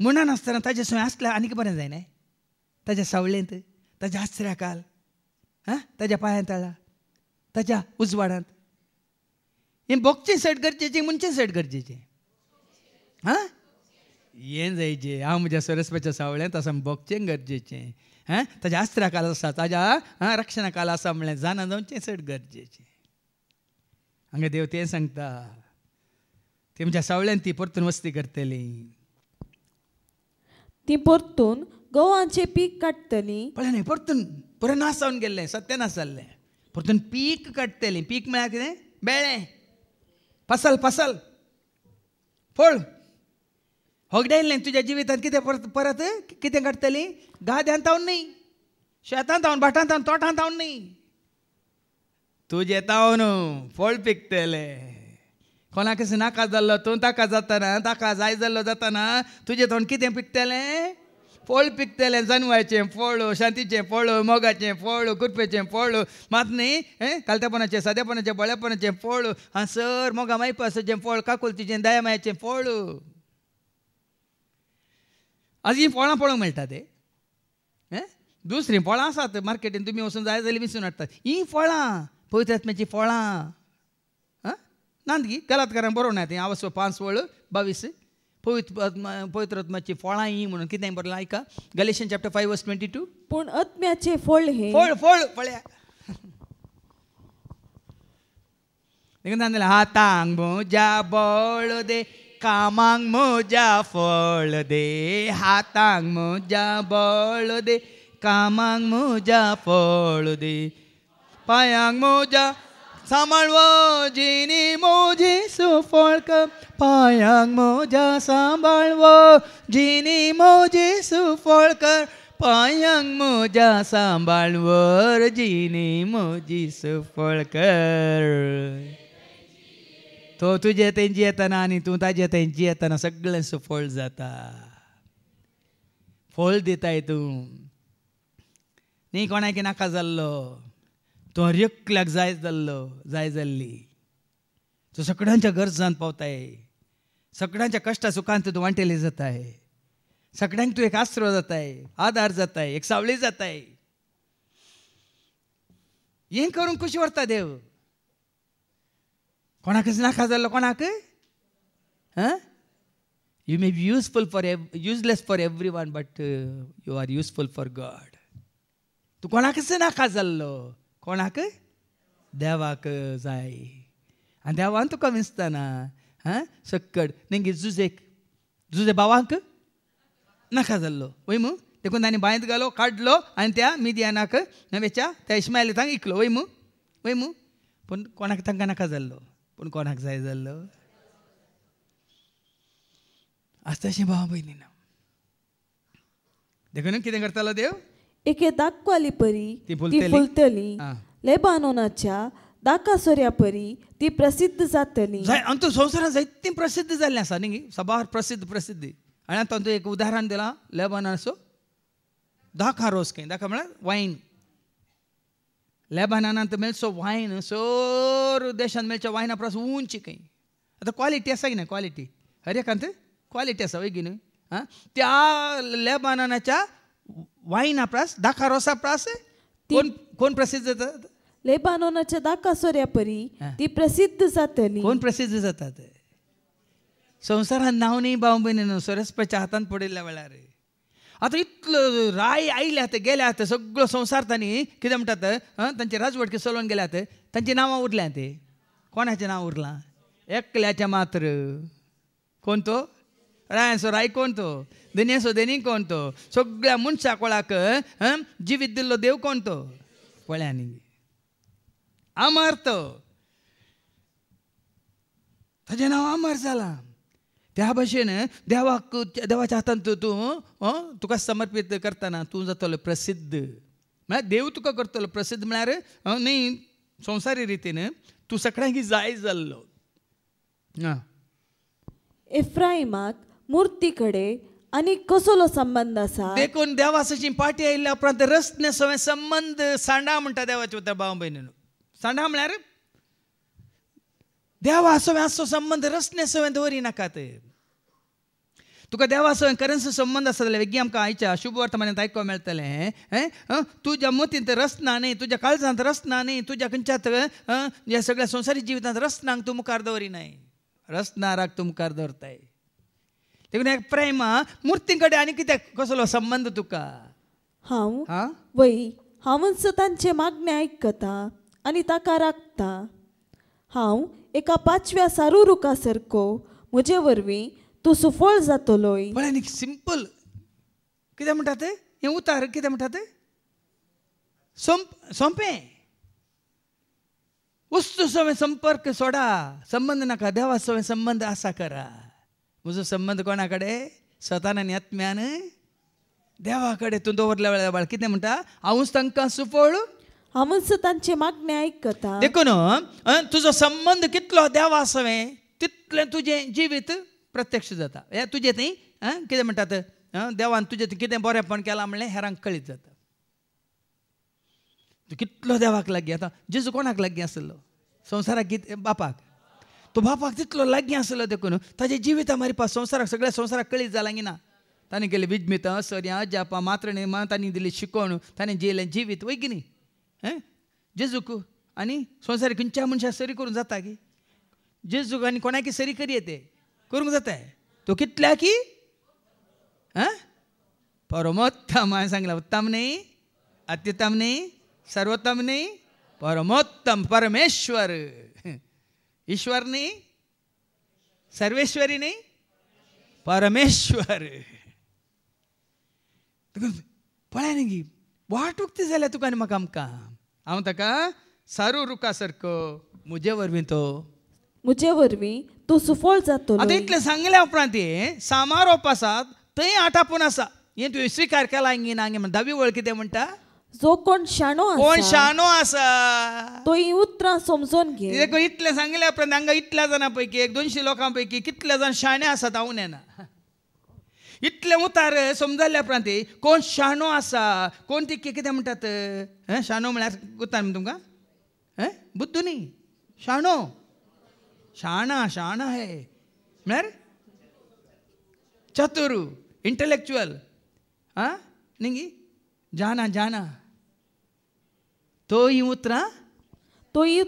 म्हणून आसतना ताजे सोय आसल्या आनीक बरें जायना त्याच्या सावळेंत ताच्या काल हां ताच्या पांयांत तळा ताच्या उजवाडांत हें बोगचें सट गरजेचें मनचें सट गरजेचें हां हें जायचें हांव म्हज्या सरस्वाच्या सावळ्यांत आसा बोगचें गरजेचें हां ताच्या आस्त्रा काल आसा ताज्या हां रक्षणा काल आसा म्हळ्यार जाणा जावचें चड गरजेचें हांगा देव तें सांगता म्हणजे सावळ्यान ती परतून वस्ती करतली ती परतून गोवांचे पीक काढतली पळ्यानी परतून परत नासावन गेले सत्य नासल्ले परतून पीक काडटली पीक म्हळ्यार कितें बेळे फसल फसल फळ होगडायल्लें तुज्या जिवितांत कितें परत परत कितें काडटली गाद्यान तावन न्ही शेतांत तावन भाटांत धावन तोटांत तावन न्ही तुजें तावन फळ पिकतले कोणाक नाका जाल्लो तूं ताका जाताना ताका जाय जाल्लो जाताना तुझे तोंड कितें पिकतलें फोळ पिकतले जन्माचे फोळ शांतीचे फोळ मोगाचे फोळ कुरपेचे फोळ मात न्ही हे कालतेपणाचे सादेपणाचे बोळेपणाचे फोळ सर मोगा मायपासाचे फोळ काकुलतीचे दयामायाचे फोळ आज ही फळां पळोवंक मेळटा ते दुसरीं फळां आसात मार्केटीन तुमी वचून जाय जाल्यार मिसून हाडटात हीं फळां पवित्र आत्म्याचीं फळां नांदगी गलातकारांक बरोवं ना तें आवस पांच वळ बावीस पवित्र पवित्र आत्म्याची फळां ही म्हणून कितें बरला आयका Galatians chapter five verse twenty two पूण आत्म्याचे फळ हे फळ फळ पळया देखून सांगले हातांक म्हज्या बळ दे कामांग मोजा फळ दे हातांग मोजा बळ दे कामांक मोजा फळ दे पायांक मोजा सांभाळव जिनी मोजी सुफळक पायांक मोजा सांभाळव जिनी मोजी सुफळकर पायांक मोजा सांभाळवर जिनी मोजी सुफळकर तो तुझे तेंची येताना आनी तू ताजे तेंची येताना सगळे सुफळ जाता फळ दिताय तू नी कोणाक नाका जाल्लो तो हर एकल्याक जाय जाल्लो जाय जाल्ली तो सगळ्यांच्या गरजान पावताय सगळ्यांच्या कष्टा सुखांत तूं वांटेले जाताय सगळ्यांक तू एक आश्रय जाताय आधार जाताय एक सावळी जाताय हे करून कशी व्हरता देव कोणाकच नाका जाल्लो कोणाक you may be useful for every useless for every one but you are useful for God तू कोणाकच नाका जाल्लो कोणाक देवाक जाय आनी देवान तुका विंचताना आं सक्कड नेंगे जुजेक जुजे भावांक नाका जाल्लो वय मू देखून ताणें बांयत घालो काडलो आनी त्या मिदियानाक वेच्या त्या इश्मायलितांक इकलो वय मू वय मू पूण कोणाक तांकां नाका जाल्लो पूण कोणाक जाय जाल्लो आसता अशें भाव भयणी ना देखून कितें करतालो देव एके दाखवाली परी ती फुलतली लेबानोनाच्या दाका सोऱ्या परी ती प्रसिद्ध जातली अंतू संवसारात जायती प्रसिद्ध जाल्ली आसा न्ही सबार प्रसिद्ध प्रसिद्धी आणि आता एक उदाहरण दिला लेबानाचो दाखा रोस काही दाखा म्हळ्यार वाईन लेबानान मेळचो वाईन सोर देशात मेळच्या वायना परस उंची काही आता क्वालिटी आसा की ना क्वालिटी कांत क्वालिटी आसा वेगी न्हू आं त्या लेबानाच्या 와이나 프라스 다카로사 프라스 कोण कोण प्रसिद्ध जातात लेबानोनाच्या दाका सोऱ्या परी ती प्रसिद्ध जातली कोण प्रसिद्ध जातात संवसारात नाव न्ही भाव भयणी सोरेस्पाच्या हातान पडिल्ल्या वेळार आता इतलो राय आयले आतां गेले आतां सगळो संवसार तांणी कितें म्हणटात तांचे राजवटके चलोवन गेले आतां तांची नांवां उरल्यां ते कोणाचें नांव उरलां एकल्याचें मात्र कोण तो रायसो राय कोणतो देनी कोण तो सगळ्या मनशाक वळाक जिवीत दिल्लो देव कोळ्यांनी आमार तो ताजें नांव आमार जालां त्या भाशेन देवाक देवाच्या हातांत तूं तुका समर्पीत करताना तूं जातलो प्रसिद्ध म्हळ्यार देव तुका करतलो प्रसिद्ध म्हळ्यार न्ही संवसारी रितीन तूं सगळ्यांक जाय जाल्लो इफ्राइमाक मूर्तीकडे आणि कसोलो संबंध असा देखून देवासाची पाटी आयिल्ल्या उपरांत रस्त्या सवय संबंध सांडा म्हणटा देवाच्या उतर भाव भयणीन सांडा म्हळ्यार देवा सवय असो संबंध रस्त्या सवय ते तुका देवा सवय करन्सी संबंध आसा जाल्यार वेगळी आमकां आयच्या शुभ वर्तमानांत आयको मेळटलें हें तुज्या मतींत रस ना न्ही तुज्या काळजांत रस ना न्ही तुज्या खंयच्यात ह्या सगळ्या संवसारीक जिवितांत रस नांक तूं मुखार दवरिनाय रस नाराक तूं मुखार दवरताय देखून प्रेम मुर्तीं कडेन आनी कित्याक कसलो संबंद तुका हांव वै हांवच तांचे मागणें आयकतां आनी ताका राखतां हांव एका पाचव्या सारू रुखा सारको म्हजे वरवीं तूं सुफळ जातलोय पळय सिंपल कितें म्हणटा तें हें उतार कितें म्हणटा तें सोंप सोंपें वस्तू सवें संपर्क सोडा संबंद नाका देवा सवें संबंद आसा करा मुझं संबंध कोणाकडे स्वतःने आत्म्यान देवाकडे तूं दवरल्या वेळेला बाळ कितें म्हणटा हांवूच तांकां सुपळ हांवूच तांचे मागणे आयकता देखून तुजो संबंध कितलो देवा असावे तितले तुझे जिवीत प्रत्यक्ष जाता हे तुजें थंय कितें म्हणटात देवान तुजें कितें बरेंपण केला म्हणलें हेरांक कळीत जाता तूं कितलो देवाक लागीं आतां जेजू कोणाक लागीं आसलो संवसाराक कितें बापाक तो आसलो देखून लागी जीवित जिवितात पास संवसाराक सगळ्या संवसाराक कळीत झाला की ना ताने केले विजमिता सरी अजा मात्र दिली शिकवण जेल जीवित वैगिनी जेजूक आणि खंयच्या मनशाक सरी करून जाता की जेजूक आणि कोणाकी सरी करी ते करूंक जाताय तो कितल्या की परमोत्तम हांवें सांगला उत्तम अत्युत्तम न्ही सर्वोत्तम न्ही परमोत्तम परमेश्वर ईश्वरनी सर्वेश्वरी नाही परमेश्वर पळ्यान गी वाट उक्ती जाल्या तुका म्हाका आमकां हांव ताका सारू रुका सारको म्हजे वरमी तो म्हजे वरमी तूं सुफळ जातो आतां इतलें सांगल्या उपरांत हे सामारोप आसात थंय आटापून आसा हे तुवें स्विकार केला हिंगी ना हांगे धावी कितें म्हणटा जो कोण शाणो कोण शाणो आसा तो उत्तर समजून घे इतले इतलें सांगिल्या उपरांत हांगा इतल्या जाणां पैकी एक दोनशे लोकांपैकी कितले जण शाणे आसात हांव येना इतलें उतार समजल्या उपरांत कोण शाणो आसा कोण ती कितें म्हणटात हें शाणो म्हळ्यार उतार म्हण तुमकां बुद्ध न्ही शाणो शाणा शाणा हे म्हळ्यार चतुर इंटलेक्च्युअल आ न्ही जाना जाणा तोही उतरा तोही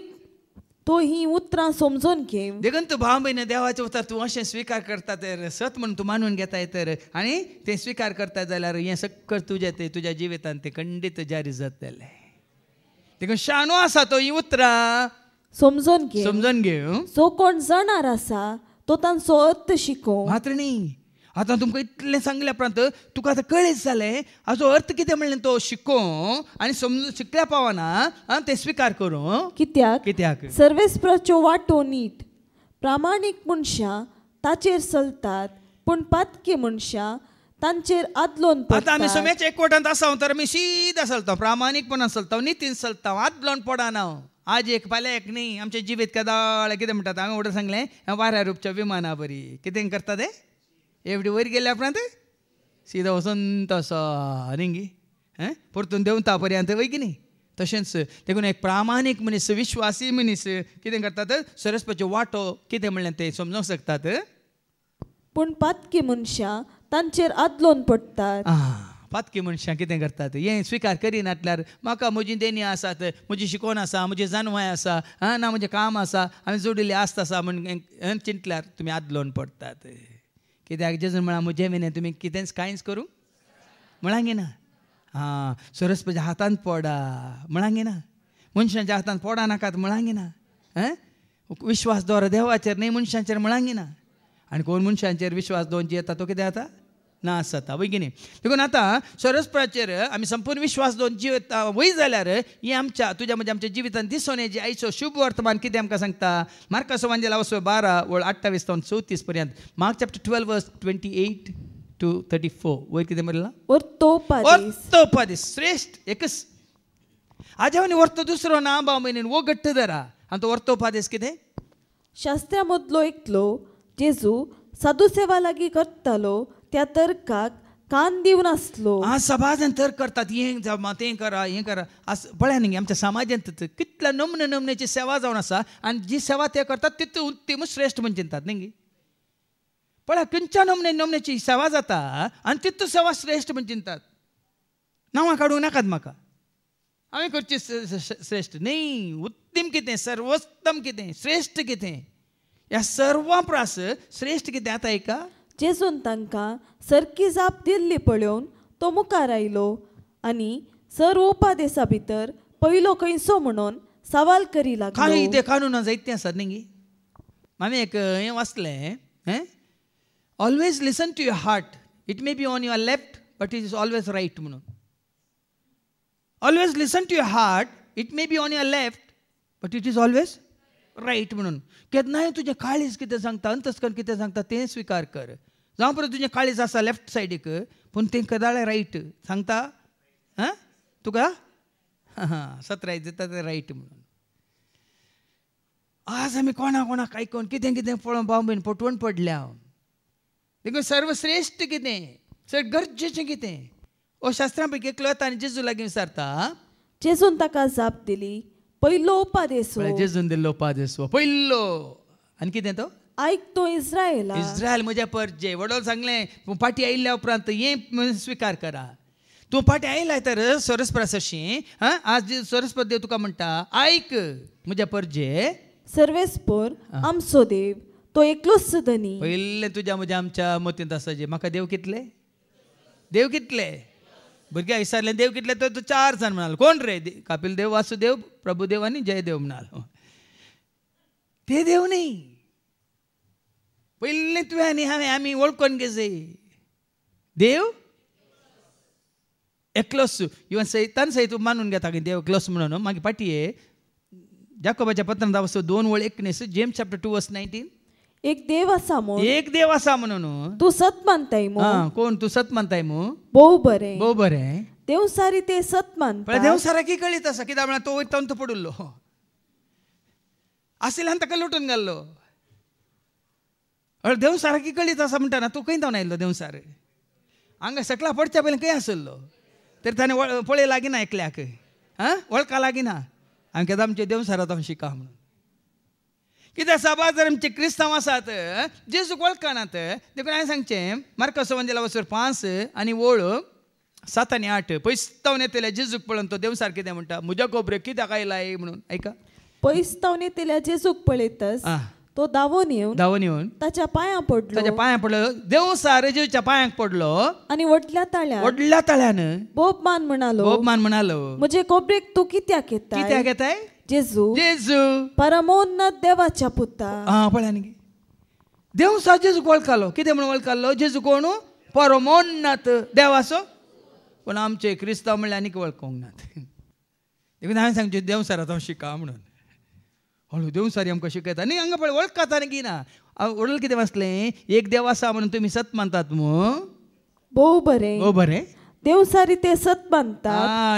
तो ही उतरां समजून घे देखून तू भाव भयण देवाचे उतर तू असे स्वीकार करता तर सत म्हणून तू मानून घेताय तर आणि ते स्वीकार करता जाल्यार हे सक्कर तुझ्या ते तुझ्या जिवितान ते खंडित जारी जातले देखून शानो असा तो ही उतरां समजून घे समजून घेऊ सो कोण जाणार आसा तो तां सोत शिको मात्र आता तुमकां इतलें सांगल्या उपरांत तुका आतां कळीत जालें हाजो अर्थ कितें म्हणलें तो शिको आनी समजून शिकल्या पावना आं तें स्विकार करूं कित्याक कित्याक सर्वेस्प्रच्यो वाटो नीट प्रामाणीक मनशां ताचेर चलतात पूण पातके मनशां तांचेर आदलोन आतां आमी समेच एकवटांत आसा तर आमी शीद चलता प्रामाणीकपणान चलता नितीन चलता आदलोन पडान हांव हो. आज एक फाल्यां एक न्ही आमचे जिवीत कदाळ कितें म्हणटात हांवें उडो सांगलें वाऱ्या रूपच्या विमाना बरी कितें करता तें एवढी वयर गेल्या उपरांत सीधा वसंत असो रिंगी ह परतून देऊन तापर्यंत वय की नाही तशेंच देखून एक प्रामाणीक मनीस विश्वासी मनीस कितें करतात सरस्वती वांटो कितें म्हणलें ते समजूंक शकतात पूण पातकी मनशां तांचेर आदलोन पडतात पातकी मनशां कितें करतात हें स्विकार करिनातल्यार म्हाका म्हजी देणी आसात म्हजी शिकोण आसा म्हजी जानवाय आसा हां ना म्हजें काम आसा आमी जोडिल्ली आस्त आसा म्हण चिंतल्यार तुमी आदलोन पडटात कित्याक जेजून म्हणा म्हजे मेने तुमी कितेंच कांयच करूं ना हां सरस म्हज्या पोडा पोडा ना मनशांच्या हातान पोडा नाकात गे ना विश्वास दवर देवाचेर न्ही मनशांचेर ना आनी कोण मनशांचेर विश्वास दोन दवरून येता तो कितें जाता नाश जाता नाही देखून आतां प्राचार्य आमी संपूर्ण विश्वास दोन जीव वय जाल्यार ही आमच्या तुज्या म्हणजे आमच्या जिवितान दिसून जी आयचो शुभ वर्तमान कितें आमकां सांगता मार्कासो वांजेला असो बारा वळ अठ्ठावीस तावन चवतीस पर्यंत Mark chapter twelve verse twenty eight to thirty four वयर कितें म्हणला ओर्तोपादी श्रेश्ठ एकच आज्यावनी वर्त दुसरो ना भाव म्हयनेन वो घट्ट धरा आणि तो वर्तोपादेस कितें शास्त्रा मदलो एकलो जेजू साधुसेवा लागीं करतालो त्या तर्काक कान दिवन आसलो आ सभाजन तर्क करतात हें जमा तें करा हें करा आस पळया न्ही आमच्या समाजात कितल्या नमने नमनेची सेवा जाऊन असा आणि जी सेवा ते करतात तितू उत्तम श्रेष्ठ म्हण चिंतात न्ही पळया खंयच्या नमने नमनेची सेवा जाता आणि तितू सेवा श्रेष्ठ म्हण चिंतात नांवां काढू नाकात म्हाका हांवें करची श्रेश्ठ न्ही उत्तीम कितें सर्वोत्तम कितें श्रेश्ठ कितें ह्या सर्वां प्रास श्रेश्ठ कितें आतां एका जेजून तांकां सरकी जाप दिल्ली पळोवन तो मुखार आयलो आनी सर उपादेसा भितर पयलो खंयचो म्हणून सवाल करी लागलो काय ते कानुना जायते न्ही हांवें एक हें वाचलें always listen to your heart it may be on your left but it is always right म्हणून always listen to your heart it may be on your left but it is always right म्हणून केन्नाय तुझे काळीज कितें सांगता अंतस्कन कितें सांगता तें स्विकार कर जावं परत तुझे काळीज आसा लेफ्ट सायडीक पूण तें कदाळें राईट सांगता हां तुका हां हां सतरायज जाता तें राईट म्हणून आज आमी कोणा कोणाक आयकून कितें कितें पळोवन बाबीन पटवून पडल्या देखून सर्वश्रेश्ठ कितें सर गरजेचें कितें ओ शास्त्रां पैकी एकलो आनी जेजू लागीं विचारता जेजून ताका जाप दिली पयलो उपादेस जेजून दिल्लो उपादेस पयलो आनी कितें तो ऐकतो इस्रायल इस्रायल म्हज्या परजे वडोल सांगले तूं फाटी आयिल्ल्या उपरांत हे स्विकार करा तूं फाटी आयला तर सरस्पराशी हा आज सरस्पर देव तुका म्हणटा आयक म्हज्या परजे सर्वेस्पर आमचो देव तो एकलोच धनी पहिले तुज्या म्हज्या आमच्या मतींत आसा जे म्हाका देव कितले देव कितले भुरगे विचारले देव कितले तर तूं चार जाण म्हणाल कोण रे कापिल देव वासुदेव प्रभुदेव आनी जयदेव म्हणाल ते देव नाही पहिले तुवें आनी हांवें आमी वळखोन देव एकलोस इवन सैतान सहित मानून घेता देव एकलोस म्हणून मागे पाटये जाकोबाच्या पत्रांत वस्तू दोन वळ एकनेस James chapter two verse nineteen एक देव असा म्हणून एक देव असा म्हणून तू सत मानताय कोण तू सत मानताय बहु बरे बहु बरे देव सारी ते सत मान की कळीत आसा कित्याक म्हळ्यार तो तंत तो पडुल्लो आशिल्ल्यान ताका लुटून घाल्लो देव की कळीत आसा ना तूं खंय धांवन आयिल्लो देवसार हांगा सकला पडच्या पयलीं खंय आसल्लो तर ताणें वळ पळय लागीं ना एकल्याक आं वळखा लागीं ना हांव केदा आमचे सारा हांव शिका म्हणून कित्याक सभा जर आमचे क्रिस्तांव आसात जेजूक वळखनात देखून हांवें सांगचें मार्कसो वंदेला वसर पांच आनी वळ सात आनी आठ पयस्तावन येतल्या जेजूक पळोवन तो देवसार कितें म्हणटा म्हज्या खोबऱ्यो कित्याक आयलाय म्हणून आयका पयस्तावन येतल्या जेजूक पळयतस तो दावून येऊन दावून येवन ताच्या पांयां पडलो त्याच्या पाया पडलो देव सारेजीच्या पांयांक पडलो आनी व्हडल्या ताळ्या व्हडल्या ताळ्यान बोपमान म्हणालो बोपमान म्हणालो म्हजे कोपरेक तूं कित्याक घेता कित्याक घेताय जेजू जेजू परमोन्नत देवाच्या पुता हा पळय देव सा जेजूक वळखालो कितें म्हूण वळखालो जेजू कोण हो? परमोन्नत देवाचो पूण आमचे क्रिस्तांव म्हणल्यार आनीक वळखूंक नात हांवें सांगचे देव सारा हांव शिका म्हणून हळू देव सारी आमकां शिकयता न्ही हांगा पळय वळखता न्ही ना ओडल कितें वाचलें एक देव आसा म्हणून तुमी सत मानतात मूं भोव बरें भोव बरें देवसारी ते सत मानता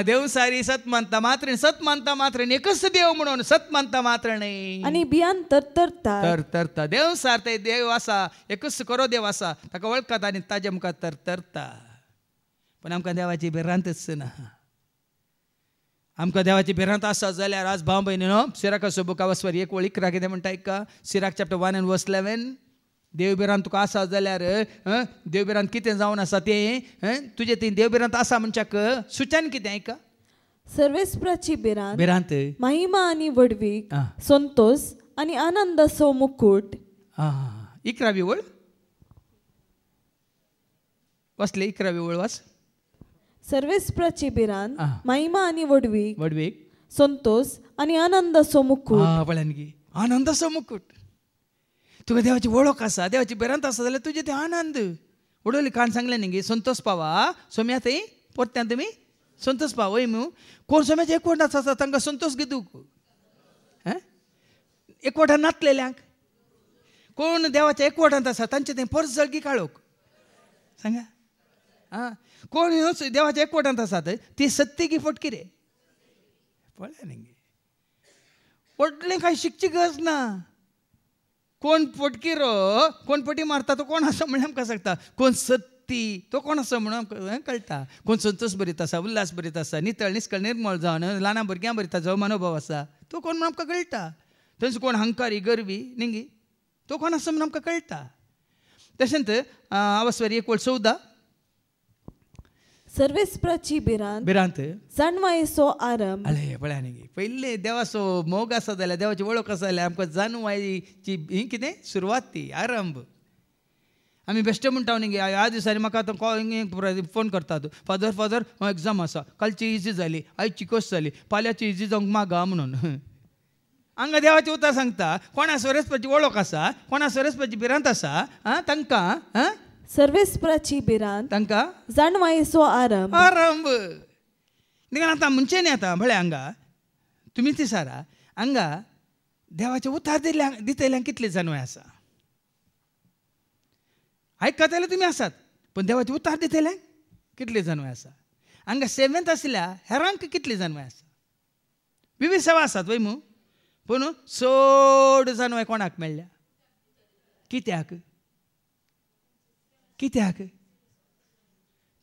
देव देवसारी सत मानता मात्र सत मानता मात्र एकच देव म्हणून सत मानता मात्र नाही आणि बियान तर तरता तर तरता देव ते देव आसा एकच करो देव आसा ताका वळखता आनी ताजे मुखार तर तरता पण आमकां देवाची बेरांतच ना आमकां देवाची भिरांत आसा जाल्यार आज भाव भयणीनो असो बुका वसवर एक वळ इकरा कितें म्हणटा एक Sirach chapter one and verse eleven देवबिरांत तुका आसा जाल्यार देवबिरांत कितें जावन आसा तें तुजें तें देवबिरांत आसा म्हणच्याक सुचन कितें आयक सर्वेस्प्राची भिरांत भिरांत महिमा आनी वडवी संतोष आनी आनंद सो मुकूट इकरावी वळ कसले इकरावी वळ वाच सर्वेस्प्र चिबिरान महिमा आणि वडवी वडवी संतोष आणि आनंद सो मुकूट आनंद सो मुकूट तुका देवाची ओळख असा देवाची बिरांत असा जाल्यार तुजे ते आनंद उडवली कान सांगले न्ही गे संतोष पावा सोम्या थंय पोत्त्यान तुमी संतोष पाव वय मू कोण सोम्याचे नाच आसा तांकां संतोष घेतूक एकवटान नातलेल्यांक कोण देवाच्या एकवटांत आसा तांचे थंय परस जळगी काळोक सांगा आं कोण येऊन देवाच्या एकवटांत आसात ती सत्य की फटकी रे पळ्या न्ही पटले काय शिकची गरज ना कोण रो कोण पटी मारता तो कोण आसा म्हणून आमकां सांगता कोण सत्ती तो कोण आसा म्हणून कळटा कोण संतोष बरीत आसा उल्हास बरीत आसा नितळ निस्कळ निर्मळ जावन ल्हान भुरग्यां बरीत जो मनोभाव आसा तो कोण म्हणून आमकां कळटा कोण हंकारी गर्वी निंगी तो कोण आसा म्हणून आमकां कळटा तशेंच हांव वसवारी एक चवदा बिरांत ಬಿರಾಂತ್ ಬಿರಾಂತ್ ಸಣ್ಣ ವಯಸ್ಸೋ ಆರಂ ಅಳೆ ಬಳ್ಯಾನಿಗೆ ಪೈಲೆ ದೇವಾಸೋ मोग आसा जाल्यार देवाची वळख आसा जाल्यार आमकां जाणवायची ही कितें सुरवात ती आरंभ आमी बेश्टे म्हणटा न्ही ह्या दिसांनी म्हाका आतां कॉल फोन करतात फादर फादर हो एग्जाम आसा कालची इजी जाली आयची कस जाली फाल्यांची इजी जावंक मागा म्हणून हांगा देवाची उतर सांगता कोणा सोरेसपाची वळख आसा कोणा सोरेसपाची भिरांत आसा आं तांकां आं ಸರ್ವೇಶ್ವರಚಿ ಬಿರಾನ್ ತಂಕ ಜಾಣವಾಯಿಸೋ ಆರಂಭ आरंभ ನಿಗಣ ಆತ ಮುಂಚೆನೇ ಆತ ಬಳೆ हांगा तुम्ही ती सारा हांगा देवाचे उतार दिल्या दितल्यांक कितले जाणवे आसा आयकत जाल्यार तुमी आसात पूण देवाचे उतार दितल्यांक कितले जाणवे आसा हांगा सेवेंत आसल्या हेरांक कितले जाणवे आसा विवी सेवा आसात वय मू पूण चड जाणवे कोणाक मेळ्ळ्या कित्याक कित्याक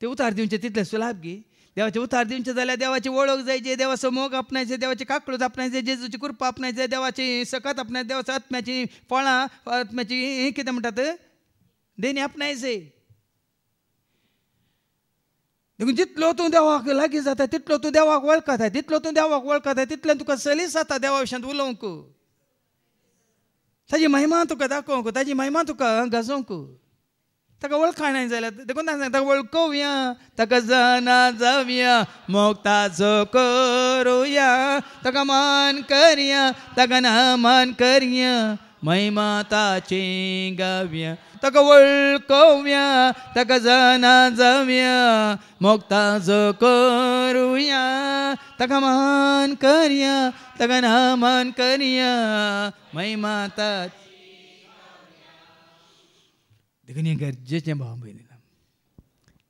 ते उतार दिवचे तितले सुलाब गी देवाचे उतार दिवचे जाल्यार देवाची ओळख जायचे देवाचो मोग आपणायचे देवाचे काकळूज आपणायचे जेजूची कृपा आपणायचे देवाची सकत आपणाय देवाच्या आत्म्याची फळां आत्म्याची हे कितें म्हणटात देणी आपणायचे देखून जितलो तूं देवाक लागीं जाता तितलो तूं देवाक वळखता तितलो तूं देवाक वळखता तितल्यान तुका सलीस जाता देवा विशयांत उलोवंक ताजी महिमा तुका दाखोवंक ताजी महिमा तुका गाजोवंक ताका वळखाणाय जाल्यार देखून ताका वळखोवया ताका जाणा जावया मोगताचो करुया ताका मान करया ताका ना मान करया महिमा ताचे गाव्या ताका वळखोवया ताका जाणा जावया मोगताचो करुया ताका मान करया ताका ना मान करया महिमा ताचे देखो नी अगर जे चे भाव बहिणी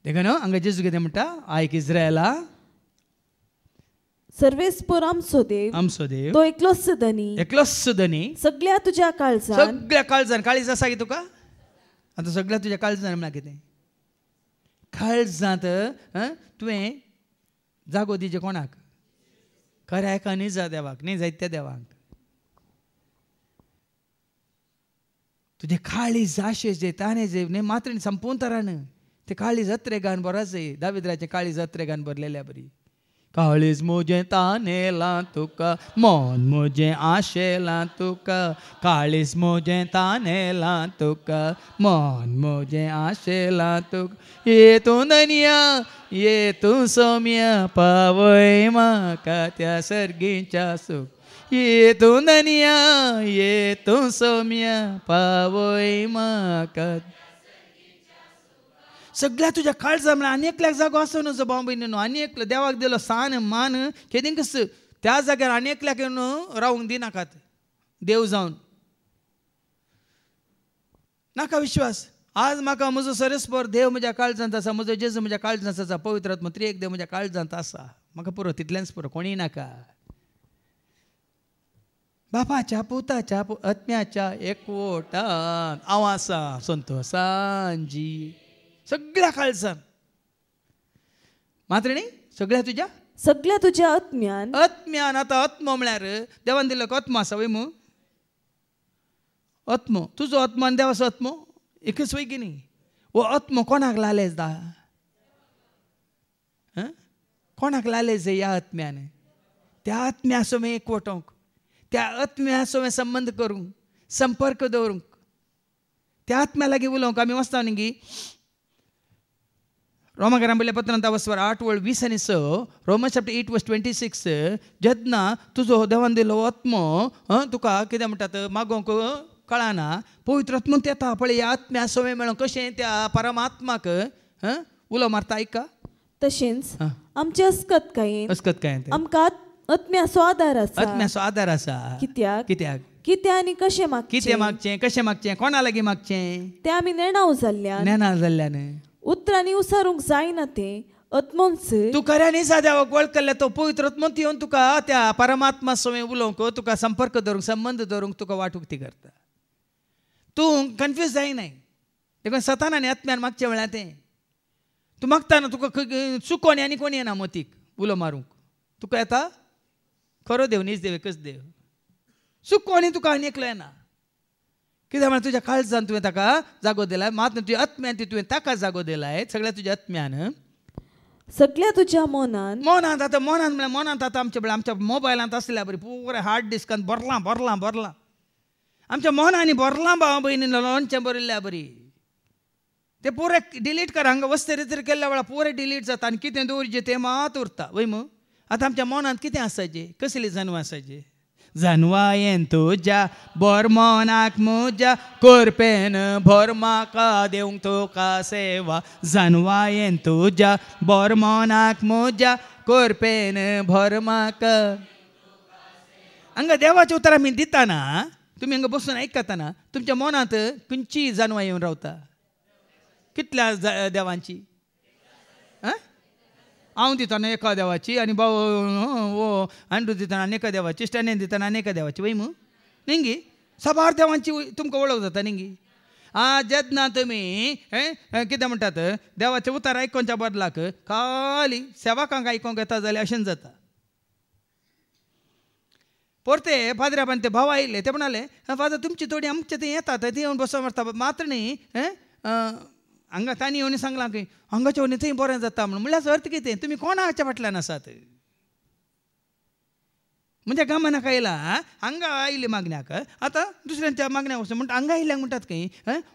देखो न्हू हांगा जेजू कितें म्हणटा आयक इज्रायला सर्वेस्पर आमचो देव आमचो देव तो एकलोच धनी एकलोच धनी सगळ्या तुज्या काळजान सगळ्या काळजान काळीज आसा की तुका आतां सगळ्या तुज्या काळजान म्हणल्यार कितें काळजांत तुवें जागो दिजे कोणाक खऱ्याक आनी जा देवाक न्ही जायत देवांक तुझे ಖಾಲಿ ಜಾಶೆ ತಾನೇ मात्र मात्र संपून ತರಾನ ते काळी गान बरोच दाविद्राचे काळी गान बरलेल्या बरी काळीज मुजे तानेला तुका मन आशे आशेला तुका काळीज मोजे तानेला तुका मन आशे आशेला तुका ये तू ननिया ये तू सोम्या पावय म्हाका त्या सर्गीच्या सुख येतो ये येतो सौम्या पावय माकत सगळ्या तुझ्या काळजा जमला आनी एकल्याक जागो असो जो भाव न्हू आनी देवाक दिलं सान मान कस त्या जाग्यार आनी एकल्याक न्हू रावूंक दिनाकात देव जाऊन नाका विश्वास आज म्हाका म्हजो सरस्पर देव म्हज्या काळजांत आसा म्हजो जेज म्हज्या काळजांत आसा पवित्र एक देव म्हज्या काळजांत आसा म्हाका पुरो तितल्यांच पुरो कोणीय नाका बापाच्या पुताच्या पु आत्म्याच्या एकवटान आवासा संतोषांजी सगळ्या काळजान मात्र नाही सगळ्या तुझ्या सगळ्या तुझ्या आत्म्यान आत्म्यान आता आत्म म्हळ्यार देवान दिलं आत्म असा वय मू आत्मो तुजो आत्मान देवाचा देवाचो आत्मो एकच वय की न्ही व आत्मो कोणाक लाले दा कोणाक जे या आत्म्यान त्या आत्म्या मी एकवटोंक त्या ఆత్మీయ संबंध करू संपर्क दवरूंक त्या आत्म्याला उलोवंक आमी वचता न्ही गी रोमागरांबल्या पत्रांत वसवर आठ वळ वीस आनी स रोमा chapter eight verse twenty six जेन्ना तुजो देवान दिलो आत्मो तुका कितें म्हणटात मागोवंक कळाना पवित्र आत्मून येता पळय या आत्म्या सोमे मेळों कशें त्या परमात्माक उलो मारता ऐका तशेंच आमचे अस्कत काय अस्कत काय आमकां आत्म्याचो आदार आसा आत्म्याचो आदार आसा कित्याक कित्याक कितें आनी कशें मागचें कितें मागचें कशें मागचें कोणा लागीं मागचें तें आमी नेणाव जाल्ल्यान नेणाव जाल्ल्यान उतरांनी उसारूंक जायना तें अत्मोन्स तू खऱ्यांनी साद्यावक वळखल्ले तो पवित्र अत्मंत येवन तुका त्या परमात्मा सवय उलोवंक तुका संपर्क दवरूंक संबंध दवरूंक तुका वाटूंक ती करता तूं कन्फ्यूज जायनाय देखून सतान आनी आत्म्यान मागचें म्हळ्यार तें तूं मागताना तुका चुकोन आनी कोण येना मतीक उलो मारूंक तुका येता खरो देव नीच देव एकच देव चूक कोणी तुका आनिकलें ना कित्याक म्हळ्यार तुज्या काळजान तुवें ताका जागो दिला मात तुज्या आत्म्यान तुवें ताका जागो दिलाय सगळ्या तुज्या आत्म्यान सगळ्या तुज्या मनान मनांत आतां मनांत म्हळ्यार मनांत आतां आमच्या म्हळ्यार आमच्या मोबायलांत आसल्या बरी पुरे हार्ड डिस्कान भरलां भरलां भरलां आमच्या मनांनी भरलां भावा भयणीन लोणचें बरयल्या बरी ते पुरे डिलीट कर हांगा वस्तरी तरी केल्ल्या वेळा पुरे डिलीट जाता आनी कितें दवरचें तें मात उरता वय मग आता आमच्या मनांत कितें आसायचे कसली जानवां येन तुझ्या तुज्या बोरमोनाक मोजा कोरपेन बोरमाका तो का सेवा जानवायेन तुज्या बोरमोनाक मोजा कोरपेन बोरमाका हांगा देवाचें उतर आमी दिताना तुमी हांगा बसून आयकताना तुमच्या मनात खंयची जानवां येवन रावता कितल्या देवांची हांव दिताना एका देवाची आणि भाऊ ओ आंड्रू दिताना आनी एका देवाची स्टॅनेन दिताना आनी एका देवाची वय निंगी साबार देवांची तुमकां वळख जाता निंगी आ जेदना तुम्ही कितें म्हणटात देवाचे उतार आयकोनच्या बदलाक खाली सेवाकांक आयकोंक येता जाल्यार अशें जाता परते फादऱ्यापान ते भाव आयले ते म्हणाले फादर तुमची थोडी आमचे ते येतात ते येवन बसो मारता मात्र न्ही हांगा तांणी येवन सांगलां की हांगाच्या थंय बरें जाता म्हणून म्हणल्यार अर्थ कितें तुमी कोणाच्या फाटल्यान आसात म्हणजे गामानाक आयला हांगा आयले मागण्याक आतां दुसऱ्यांच्या मागण्याक वचून म्हणटा हांगा आयल्यांक म्हणटात खंय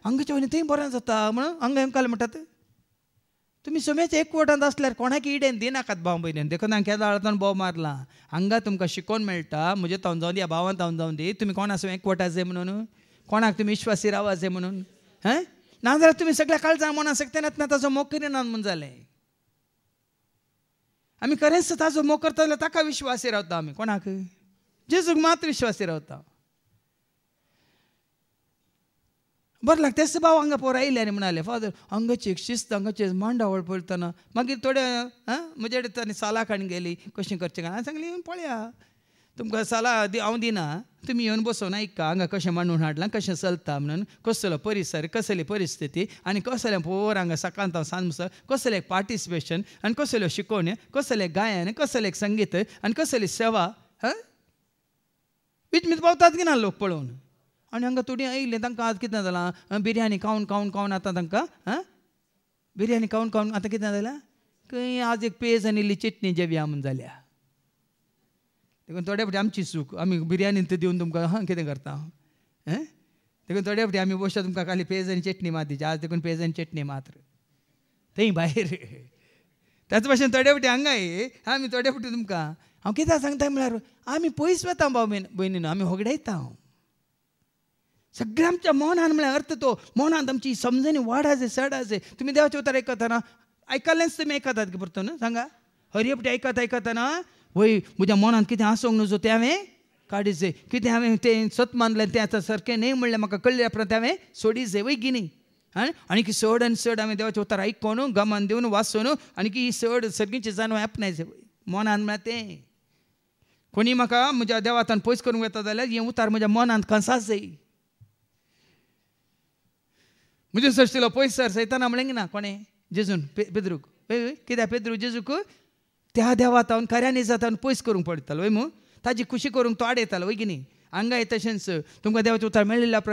हांगाच्या वनी थंय बरें जाता म्हणून हांगा येवकाल म्हणटात तुमी एक एकवटांत आसल्यार कोणाक इडेन दिनाकात भाव भयणीन देखून हांगा केदार आळतान भोव मारला हांगा तुमकां शिकोवन मेळटा म्हजे तावन जावन दी भावान तावन जावन दी तुमी कोणा सो एकवटाचे म्हणून कोणाक तुमी विश्वासी रावाचे म्हणून हां नाजाल्यार तुमी सगळ्या काळजां आसा तेन्ना ना ताजो मोग ना म्हूण जालें आमी खरेंच ताजो मोग करता जाल्यार ताका विश्वासी रावता आमी कोणाक जेजूक मात विश्वासी रावता बरें लागता तेच भाव हांगा पोर आयले आनी म्हणाले फादर हांगाची एक शिस्त हांगाची मांडावळ पळयतना मागीर थोडे म्हजे कडेन सालाक हाडून गेली कशें करचें काय हांवें सांगली पळया तुमकां साला हांव दिना तुमी येवन बसोन आयका हांगा कशें मांडून हाडलां कशें चलता म्हणून कसलो परिसर कसली परिस्थिती आनी कसलें पोर हांगा सकाळ सांज सांजमुसर कसलें पार्टिसिपेशन आनी कसल्यो शिकोवण्यो कसलें गायन कसलें संगीत आनी कसली सेवा हं बीच पावतात की ना लोक पळोवन आनी हांगा तुडी आयिल्लें तांकां आतां कितें जालां बिर्याणी खावन खावन खावन आतां तांकां बिर्याणी खावन खावन आतां कितें जालां खंय आज एक पेज आनी इल्ली चटणी जेवया म्हूण जाल्या देखून थोडे फावटी आमची चूक आमी बिर्याणी थंय दिवन तुमकां हां कितें करता हें देखून थोडे फावटी आमी बसता तुमकां खाली पेज आनी चटणी मातीची आज देखून पेज आनी चटणी मात्र थंय भायर त्याच भाशेन थोडे फावटी हांगाय आमी थोडे फावटी तुमकां हांव कित्याक सांगता म्हळ्यार आमी पयस वता भाव भयणीन आमी होगडायता हांव सगळें आमच्या मोनान म्हळ्यार अर्थ तो मोनान आमची समजणी सड सडाचे तुमी देवाचे उतार आयकतना आयकल्लेंच तुमी आयकतात परतून सांगा हरी आपटी आयकत आयकतना वय म्हज्या मनांत कितें आसूंक नजो तें हांवें काडीच जाय कितें हांवें तें सत मानलें तें आतां सारकें न्हय म्हणलें म्हाका कळ्ळें उपरांत तें हांवें सोडीच जाय वय गिनी आनी आणीक चड आनी चड हांवें देवाच्या उतार आयकोन गमान दिवन वाचून आनीक ही चड सगळीं जाणव हांवें आपणाय जाय मनान म्हळ्यार तें कोणी म्हाका म्हज्या देवातान पयस करूंक येता जाल्यार हें उतार म्हज्या मनांत कसास जाय म्हजे सृश्टीलो पयस सर सैताना म्हणलें ना कोणें जेजून पेद्रूक कित्याक पेद्रू जेजूक त्या देवा तावन खऱ्यानी जातावन पयस करूंक पडटालो वय मू ताजी खुशी करूंक तो येतालो वय की न्ही हांगा येता तशेंच तुमकां देवाचें उतार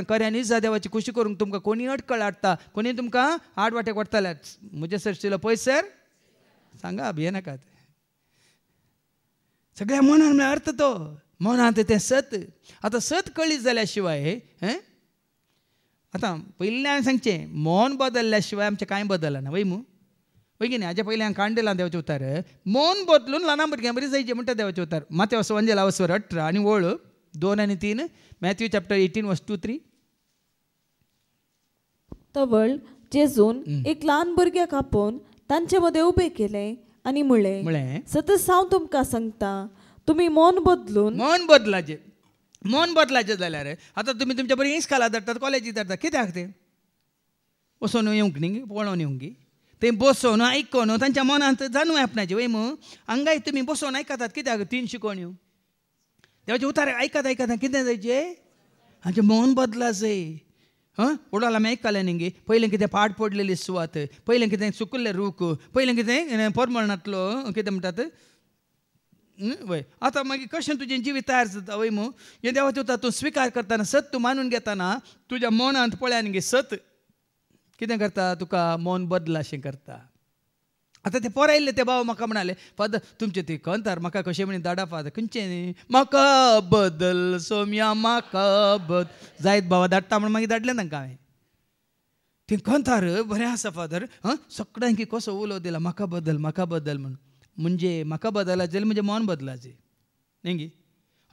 उपरांत जा देवाची खुशी करूंक तुमकां कोणी अडकळ हाडटा कोणी तुमकां आड वाटेक वाडटल्या म्हजे सरशिलो पयस सर सांगा नका सगळ्या मनान म्हळ्यार अर्थ तो मनांत तें सत आतां सत कळ्ळी जाल्या शिवाय हें आतां पयलीं हांवें सांगचें मन बदलल्या शिवाय आमचें कांय बदलना वय मू वैगिनी हाजे पयलीं हांव कांडेलां देवचे रे मोन बदलून ल्हाना भुरग्यां बरी जायचे म्हणटा देवचे उतार माथ्या असो वंजेला वसवर अठरा आनी वळ दोन आनी तीन Matthew chapter eighteen verse two three तवळ जेजून एक ल्हान भुरग्याक आपोवन तांचे मदें उबें केले आनी म्हळें म्हळें सतत हांव तुमकां सांगता तुमी मोन बदलून मोन बदलाचे मोन बदलाचे जाल्यार आतां तुमी तुमच्या बरी इश्काला धाडटात कॉलेजीक धाडटात कित्याक ते वचोन येवंक न्ही पळोवन येवंक ते बसून आयकोन तांच्या मनांत जाणू आपणाचे वय मू हांगाय तुमी बसोन आयकतात कित्याक तीन शिकोण्यो हो. देवाचे उतार आयकत आयकता कितें जायचे हांचे मन बदलाचे हां उडोला आमी आयकतालें न्ही गे पयलें कितें पाड पडलेली सुवात पयलें कितें चुकुल्लें रूख पयलें कितें परमळणांतलो कितें म्हणटात वय आतां मागीर कशें तुजें जिवीत तयार जाता वय मू हे देवाचे उतर तूं स्विकार करताना सत तूं मानून घेताना तुज्या मनांत पळयान गे सत कितें करता तुका मौन बदलाशें करता आतां ते पोरा येयल्ले ते बाबा म्हाका म्हणाले फादर तुमचे ती कोंतार म्हाका कशें म्हणी दाडा फादर खंयचे न्ही म्हाका बदल सोम्या म्हाका बदल जायत बाबा धाडटा म्हण मागीर धाडलें तांकां हांवें ते कोंतार बरें आसा फादर हां सगळ्यांक कसो उलो दिला म्हाका बदल म्हाका बदल म्हण म्हणजे म्हाका बदलाचे म्हणजे मन बदलाचें न्ही गी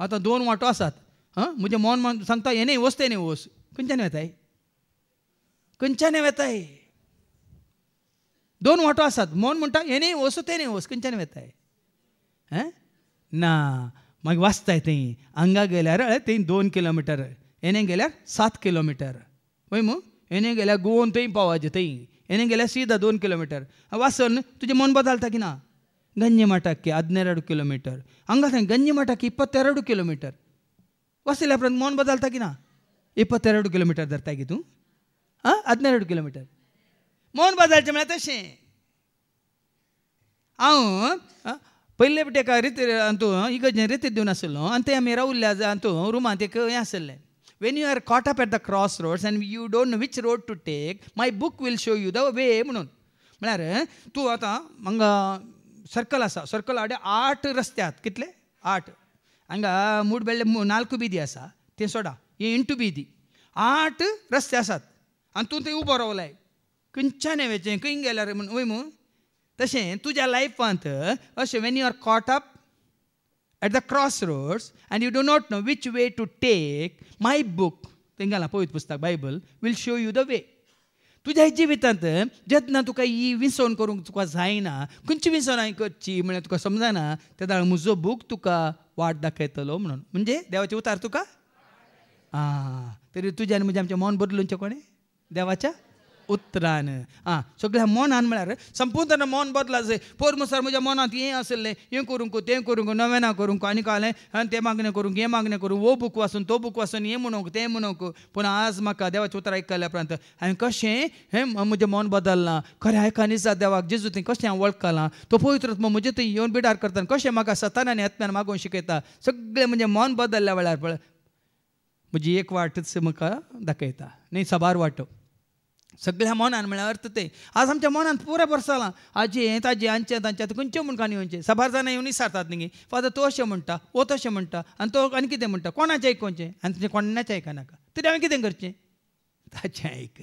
आतां दोन वांटो आसात हां म्हणजे मन सांगता हे न्ही वस्त न्ही वस खंयच्यान येताय खंयच्यान वेताय दोन वाटो आसात मन म्हणटा हेने वस तेने वस खंयच्यान वेताय ना मागीर वाचताय थंय हांगा गेल्यार थंय दोन किलोमिटर येणे गेल्यार सात किलोमिटर पळय मू हेणे गेल्यार गोवन थंय पावाचे थंय हेणे गेल्यार सिदा दोन किलोमिटर वासन तुजें मन बदलता की ना की किलोमीटर ಗಂಜಿ ಮಠಕ್ಕೆ ಹದಿನೆರಡು ಕಿಲೋಮೀಟರ್ किलोमीटर वासल्या उपरांत मन बदलता की ना ಮೋನ್ किलोमीटर ಇಪ್ಪತ್ತೆರಡು की तूं ಹಾಂ ಹದಿನೆರಡು ಕಿಲೋಮೀಟರ್ ಮೌನ್ ಬಾದಾರ್ ಜಮಳ ತಶೆ ಅವು ಪೈಲೆ ಬಿಟ್ಟೆಕ ರೀತಿ ಅಂತೂ ಈಗ ರೀತಿದ್ದೇವು ನಸಲು ಅಂತೆ ಮೇರ ಉಲ್ಲ ಅಂತೂ ರೂಮ ಅಂತ್ಯಕ್ಕೆ ಯಾಸಲ್ಲೆ when you are caught up at the cross roads and you don't know which road to take my book will show you the way म्हणून म्हळ्यार तूं आतां हांगा सर्कल आसा सर्कल हाडे आठ रस्ते आहात कितले आठ हांगा मूड बेल्ले नाल्कू बिदी आसा तें सोडा हे इंटू बिदी आठ रस्ते आसात आनी तूं थंय उबो रावलाय खंयच्यान वेचें खंय गेल्या रे म्हूण वय म्हूण तशें तुज्या लायफांत अशें when you are caught up at the cross roads and you do not know which way to take my book थंय घाला पळयत पुस्तक Bible will show you the way तुज्या जिवितांत जेन्ना तुका ही विसवण करूंक तुका जायना खंयची विसवण हांवें करची म्हळ्यार तुका समजना बुक म्हजो बूक तुका वाट दाखयतलो म्हणून म्हणजे देवाचे उतार तुका आं तरी तुज्यान म्हणजे आमचें मन बदलूचें कोणें देवाच्या उत्तरान आं सगळ्या मनान म्हळ्यार संपूर्ण मन बदला पोरमुसार म्हज्या मनांत हें आसलें हें करूंक तें करूंक नवेना करूंक आनी कळ्ळें आनी तें मागणें करूंक हें मागणें करूंक वो बूक वाचून तो बूक वाचून हें म्हणूंक तें म्हणूंक पूण आज म्हाका देवाचें उतर आयकल्या उपरांत हांवें कशें हें म्हजें मन बदललां खरें आयकान दिसा देवाक जेजू थंय कशें हांव वळखलां तो पवित्र म्हजे थंय येवन बिडार करता कशें म्हाका सतान आनी आत्म्यान मागोवंक शिकयता सगळें म्हजें मन बदल्ल्या वेळार पळय म्हणजे एक वाटतसे म्हाका दाखयता नाही सबार वांटो सगळ्या मनान म्हळ्यार अर्थ ते आज आमच्या मनान पुराय बरसालां आजी हें ताजी तांचे तांचें आतां खंयच्यो म्हण काणयोंचें साबार जाणां येवन विसारतात न्ही फादर तो अशें म्हणटा ओ तशें म्हणटा आनी तो आनी कितें म्हणटा कोणाचें आयकोचें आनी तुजें कोणाचें आयकनाका तरी हांवें कितें करचें ताचें आयक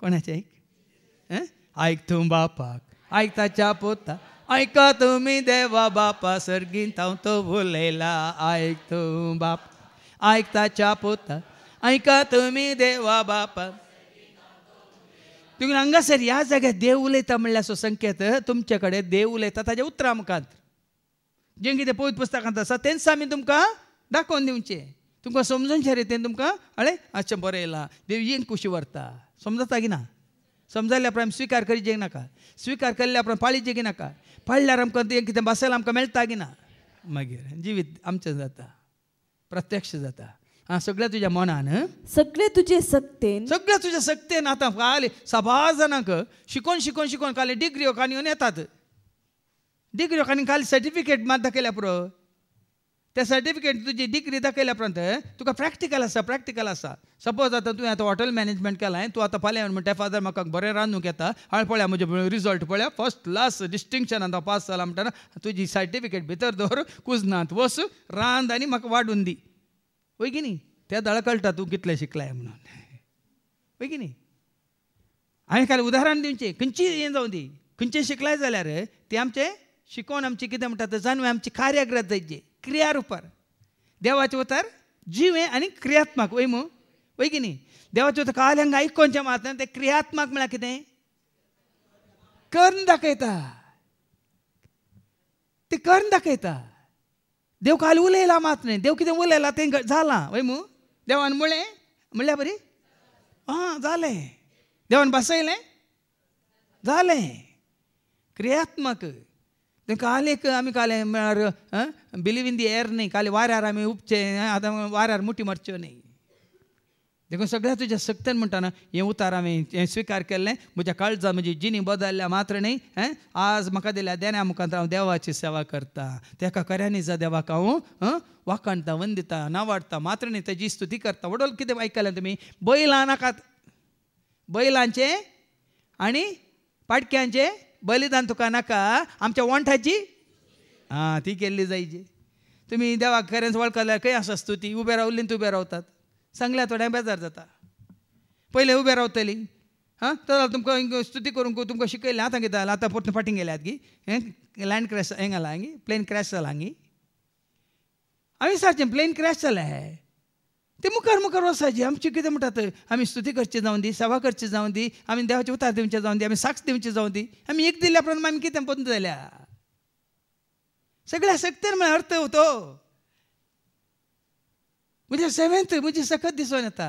कोणाचें आयक आयक तूं बापाक आयक ताच्या पोता आयका तुमी देवा बापा सर्गीन तो उलयला आयक तूं बाप ऐकताच्या पोता ऐका तुम्ही देवा बापा तिकडून हांगासर ह्या जाग्यार देव उलयता म्हणल्यार संकेत तुमच्याकडे देव उलयता ताज्या उतरां मुखांत जें कितें पवित्र पुस्तकांत आसा तेंच आमी तुमकां दाखोवन दिवचें तुमकां समजूनचे ते तुमकां अळे अशें बरें येलां देव येन कुशी व्हरता समजता की ना समजल्या उपरांत स्विकार करचें नाका स्विकार केल्ल्या उपरांत पाळीचें की नाका पाळल्यार आमकां तें कितें बसायला आमकां मेळटा की ना मागीर जिवीत आमचें जाता प्रत्यक्ष जाता हा सगळ्या तुझ्या मनान सगळे तुझे सक्तेन सगळें तुझ्या सक्तेन आता फाल्यां सभा जणांक शिकोन शिकोन शिकोन काले डिग्री हो, येऊन येतात डिग्री काणी काल सर्टिफिकेट मात दाखयल्या पुरो त्या सर्टिफिकेट तुझी डिग्री दाखयल्या उपरांत तुका प्रॅक्टिकल असा प्रॅक्टिकल असा सपोज आता तुवें आतां हॉटेल मॅनेजमेंट केलां तू आतां फाल्यां म्हणटा फादर म्हाका बरें रांदूंक येता हांवें पळया म्हजे रिजल्ट पळया फर्स्ट लास्ट डिस्टिंगशन आता पास जाला म्हणटना तुजी सर्टिफिकेट भितर दवर कुजनांत वस रांद आनी म्हाका वाडून दी वय की न्ही त्या दळा कळटा तूं कितले शिकलाय म्हणून वय की न्ही हांवें खाली उदाहरण दिवचें खंयची हें जावं दी खंयचें शिकलाय जाल्यार तें आमचें शिकोवन आमचें कितें म्हणटा तें जाणवें आमची कार्यग्रत क्रियारूपर देवाचे क्रियात्मक జీవే आणि क्रियात्मक ఏమో వైగిని देवाचे उतर काल हंगा ऐकोनच्या मात्र ते क्रियात्मक म्हळ्यार कितें कर्ण दाखयता ते कर्ण दाखयता देव काल उलयला मात्र देव कितें उलयला तें झाला वय देवान मुळे म्हणल्यार बरी आं झाले देवान बसयले झाले क्रियात्मक काल एक आमी काल म्हळ्यार बिलीव इन दी एर न्ही काल वाऱ्यार आमी उपचे आतां वाऱ्यार मुटी मारच्यो न्ही देखून सगळ्या तुज्या सक्तन म्हणटाना हें उतार हांवें हें स्विकार केल्लें म्हज्या काळजा म्हजी जिणी बदलल्या मात्र न्ही आज म्हाका दिल्या देण्या मुखांत हांव देवाची सेवा करता तेका खऱ्यांनी जा देवाक हांव वाकाणटा वंदिता नावाडटा मात्र न्ही तेजी स्तुती करता वडोल कितें आयकलें तुमी बैलां नाकात बैलांचे आनी पाटक्यांचे बलिदान तुका नाका आमच्या वंठाची हां ती केली जायची तुम्ही देवा खरेंच वळखल्या खंय आसा स्तुती उभे रावल्लीन उभे रावतात सांगल्या थोड्या बेजार जाता पहिले उभे रावतली हां तर तुमकां स्तुती करूंक तुमकां शिकयलें हांव घेता आता आतां परतून गेल्यात गी हें लँड क्रॅश हें घाला हांगी प्लेन क्रॅश जाला हांगी हांवें सारचें प्लेन क्रॅश जालें ते मुखार मुखार वसायचे आमची कितें म्हणटात आमी स्तुती करची जावन दी सेवा करची जाऊन दी आमी देवाचे उतार दिवचे जाऊन दी आमी साक्ष दिवची जावन दी आमी एक दिल्या प्रमाणे आमी कितें बंद जाल्या सगळ्या सक्तीर म्हळ्यार अर्थ होतो म्हज्या सेवेंत म्हजी सकत दिसून येता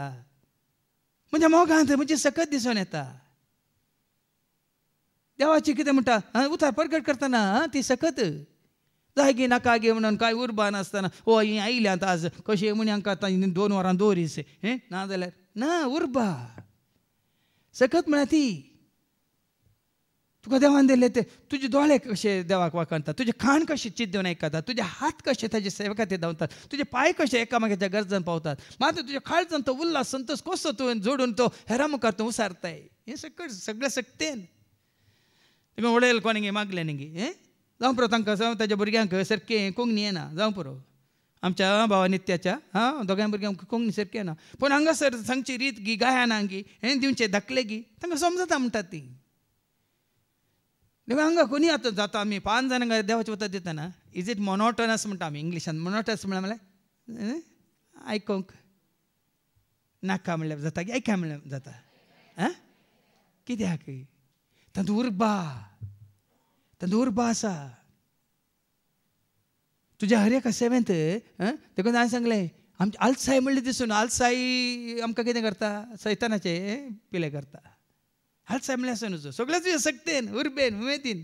म्हज्या मोगांत म्हजी सकत दिसून येता देवाची कितें म्हणटा उतार परगट करताना ती सकत जायगी नाका गे म्हणून काय उर्बा नासतना ओ ही आयल्या आज कशें म्हणी हांकां आतां दोन वरां दवरीस हे ना जाल्यार ना उर्बा सकत म्हळ्यार ती तुका देवान दिले ते तुजे दोळे कशे देवाक वाकणतात तुझे खाण चित देवन ऐकतात तुजे हात कशे ताजे ते धांवतात तुजे पांय कशे एकामेकाच्या गरजान पावतात मात्र तुज्या काळजान तो उल्हास संतोष कसो तुवें जोडून तो हेरा मुखार तूं उसारताय हे सकट सगळें सक्तेन तुमी उडयल मागले मागलें न्ही हें जावं पुरो तांकां ताच्या भुरग्यांक सारकें कोंकणी येना जावं पुरो आमच्या भावा नित्याच्या हां दोगांय भुरग्यांक कोंकणी सारकें येना पूण हांगासर सांगची रीत गी गायना गी हें दिवचें धाकले गी तांकां समजता म्हणटात ती देखून हांगा कोणी आतां जाता आमी पांच जाण देवाचे देवाचें वता दितना इज इट मोनोटनस म्हणटा आमी इंग्लिशान मोनोटनस म्हळ्यार म्हळ्यार आयकूंक नाका म्हणल्यार जाता की आयका म्हणल्यार जाता आं कित्याक तातूंत उर्बा दुर्भाषा तुज्या हरेक सेवेंत देखून हांवें सांगलें आमचे आलसाय म्हणलें दिसून आलसाई आमकां कितें करता सैतानाचे पिलें करता आलसाय म्हणल्यार आसून सगळें तुज्या सक्तेन उर्बेन उमेदीन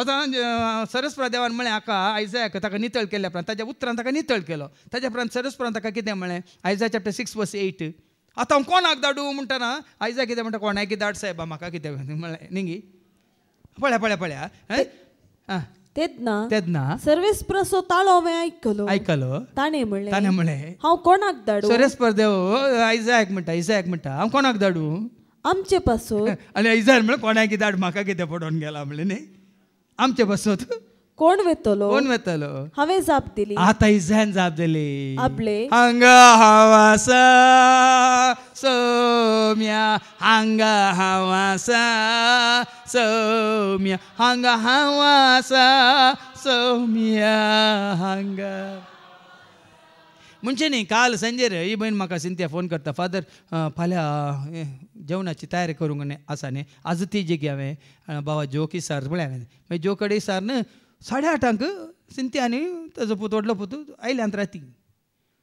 आतां सरस्वरा देवान म्हळें हाका आयजाक ताका नितळ केल्या उपरांत ताच्या उतरान ताका नितळ केलो ताच्या उपरांत सरस्वरान ताका कितें म्हणलें आयजा चॅप्टर सिक्स वर्स एट आतां हांव कोणाक धाडूं म्हणटना आयजा कितें म्हणटा कोणाक धाड सायबा म्हाका कितें म्हणलें न्ही पळ्या पळ्या पळ्या आं तेदना तेदना सर्वेस प्रसो ताळो हांवें आयकलो आयकलो ताणें म्हणलें ताणें म्हणलें हांव कोणाक सर्वेस सर्वे स्पर्धेव हो, हो, हो, आयजायक म्हणटा इजायक म्हणटा हांव कोणाक धाडूं आमचे पासून [laughs] आनी आयजार म्हणलें कोणाक धाड म्हाका कितें पडोन गेला म्हणलें न्ही आमचे पासून कोण वेतलो कोण वेतलो हांवें जाप दिली आतां इजान जाप दिली आपले हांगा हांव आसा सोम्या हांगा हांव आसा सोम्या हांगा हांव आसा सोम्या हांगा ಮುಂಚೆನೇ ಕಾಲ್ ಸಂಜೆ ಈ ಬೈನ್ ಮಕ್ಕ ಸಿಂತ್ಯ ಫೋನ್ करता फादर फाल्यां जेवणाची तयारी करूंक आसा न्ही आज ती जेगी हांवें बाबा जोकी सार म्हळ्यार हांवें मागीर जो कडे सार न्हू साडे सिंती आनी ताजो व्हडलो पूत आयल्यांत राती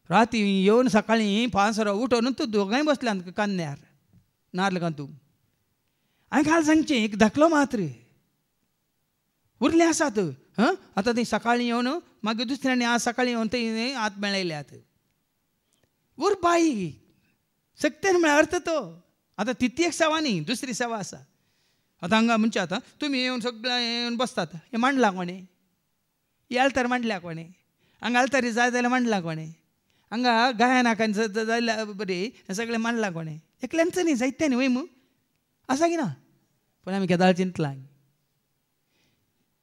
राती येवन सकाळीं पांसरा उठोन तूं दोगांय बसल्यांत कान्यार नाल्ल तू हांवें काल सांगचें एक धाकलो मात्र उरलें आसात हां आतां थंय सकाळीं येवन मागीर दुसऱ्यांनी आज सकाळीं येवन ते आत मेळयल्यात उर बाई सक्तेन म्हळ्यार अर्थ तो आतां तिती एक सेवा न्ही दुसरी सवा आसा आतां हांगा म्हणजे आतां तुमी येवन सगळ्या येवन बसतात हें मांडला कोणें तर ಮಾಡ್ಲಾಕ ಕೊಣೆ हंगा तरी जाय जाल्यार म्हणला ಹಂಗೆ ಗಾಯನ ಹಾಕನ್ ಜಾಯ್ಲ बरी सगळे मांडला कोणे एकल्यांचं न्ही जायत्या न्ही वयमू आसा की ना पूण आमी केदार चिंतला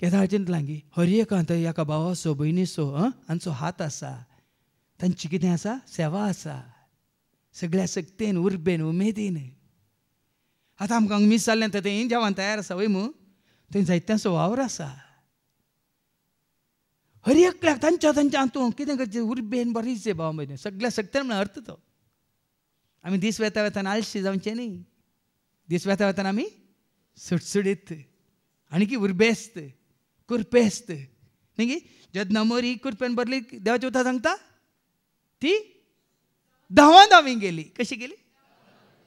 केदार चिंतलां गी हर एका एका सो भयणीचो आं हांचो हात आसा तांची कितें आसा सेवा आसा सगळ्या सक्तेन उर्बेन उमेदीन आतां आमकां मिस जाल्लें तें जेवण तयार आसा वयमू थंय जायत्यांचो वावर आसा हर एक तांच्या तांच्या हातूंत कितें करचें उर्बेन बरीचें भाव भयण सगळ्या सक्तेन म्हणून अर्थ तो आमी दीस वेता वेताना आळशी जावचें न्ही दीस वेता वेताना आमी सुटसुडीत आनी की उर्बेस्त कुरपेस्त न्ही की जेदना मोरी कुरपेन भरली देवाची उतर सांगता ती धांवा धांवी गेली कशी गेली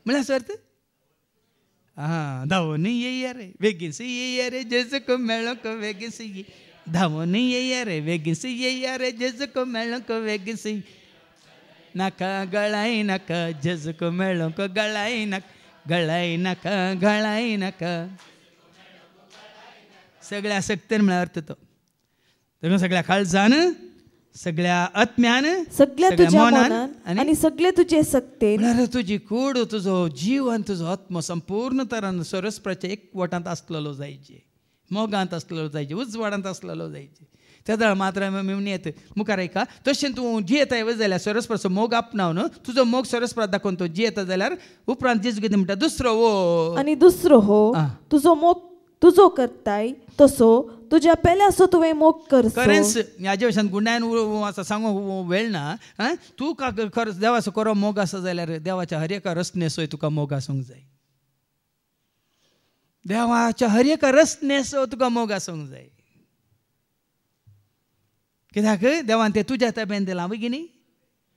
म्हळ्यार अर्थ हां धांवून ये रे बेगीन ये रे जेजक मेळक बेगीन सी धावून येया रे वेगसी येया रे जजको मेळक वेगसी नका गळाई नका जजको को गळाई नका गळाई नका गळाई नका सगळ्या सक्तेन म्हळ्यार अर्थ तो सगळ्या काळजान सगळ्या आत्म्यान सगळ्या तुझ्या मनान आणि सगळे तुझे सक्ते तुझी कूड तुजो जीव आणि तुझो आत्म संपूर्ण तरान सरस्प्रच्या एक वटात आसलेलो जायचे मोगांत ಅಸ್ಲೋ जायचे उजवाडांत आसलेलो जायचे ಜಾಯ್ तेदळ मात्र मेवन येत मुखार ऐका तशें तूं जियेता येवं जाल्यार सरस्पराचो मोग आपणावन तुजो मोग सरस्परात दाखोवन तूं जियेता जाल्यार उपरांत जेजू कितें म्हणटा दुसरो हो आनी दुसरो हो तुजो मोग तुजो करताय तसो तुज्या पेल्यासो तुवें मोग कर करन्स हाजे भशेन गुंड्यान आसा सांगूंक वेळ ना तूं देवाचो करो मोग आसा जाल्यार देवाच्या हर एका रसने सोय तुका मोग आसूंक जाय देवाच्या हर एक नेसो तुका मोग आसूंक जाय कित्याक देवान ते तुज्या ताब्यान दिलां बी गिनी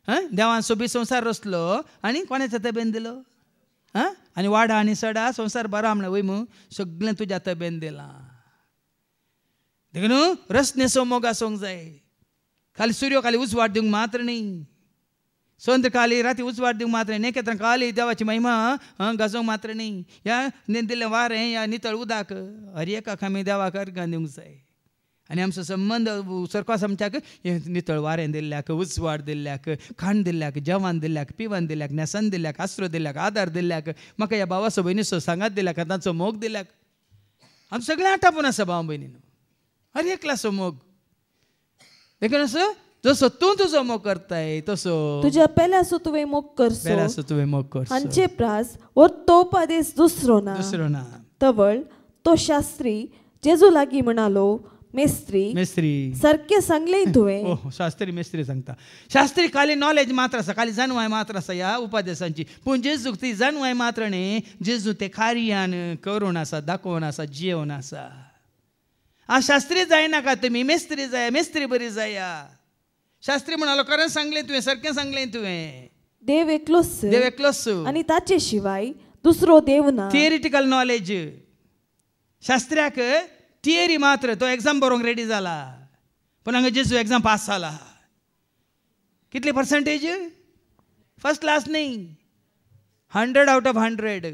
हां देवान सोबी संसार रचलो आनी कोणाच्या ताब्यान दिलो हां आनी वाडा आनी सडा संसार बरो म्हण वय मू सगळें तुज्या ताब्यान दिलां देखून नेसो मोग आसूंक जाय खाली सूर्य खाली उजवाट दिवंक मात्र न्ही काली राती उजवाट दिवंक मात्र न्ही केतन काली देवाची महिमा गाजोवंक मात्र न्ही या निंदिल्लें वारें या नितळ उदक हर एका आमी देवाक अर्घां दिवंक जाय आनी आमचो संबंद सरकोस नितळ वारें दिल्ल्याक उजवाड दिल्ल्याक खाण दिल्ल्याक जेवण दिल्ल्याक पिवण दिल्याक न्यासन दिल्याक आस्रो दिल्याक आदार दिल्ल्याक म्हाका ह्या भावा सांगात तांचो मोग दिल्याक आमी सगळ्यां आटापून आसा भाव भयणीन हर एकलाचो मोग देखून जसो तू तुझं मोग करताय तसो तुझ्या पेल्यासो तुवें मोग करसो पेल्यासो तुवें मोग करसो आमचे प्रास और तो पादेस दुसरो ना दुसरो ना तवळ तो शास्त्री जेजू लागी म्हणालो मेस्त्री मेस्त्री सारखे सांगले तुवें [laughs] शास्त्री मेस्त्री सांगता शास्त्री खाली नॉलेज मात्र आसा खाली जानवाय मात्र आसा या उपादेशांची पूण जेजूक ती जाणवाय मात्र ने जेजू ते खारियान करून आसा दाखोवन आसा जेवण आसा आ शास्त्री जायनाका तुम्ही मेस्त्री जाया मेस्त्री बरी जाया शास्त्री म्हणालो कारण सांगले तुवें सारकें सांगले तुवें देव एकलोच देव एकलोच आणि ताचे शिवाय दुसरो देव ना थियरिटिकल नॉलेज शास्त्र्याक थिएरी मात्र तो एग्जाम बरोवंक रेडी झाला पूण हांगा जेजू एग्जाम पास झाला कितली पर्संटेज फर्स्ट क्लास न्ही हंड्रेड आउट ऑफ हंड्रेड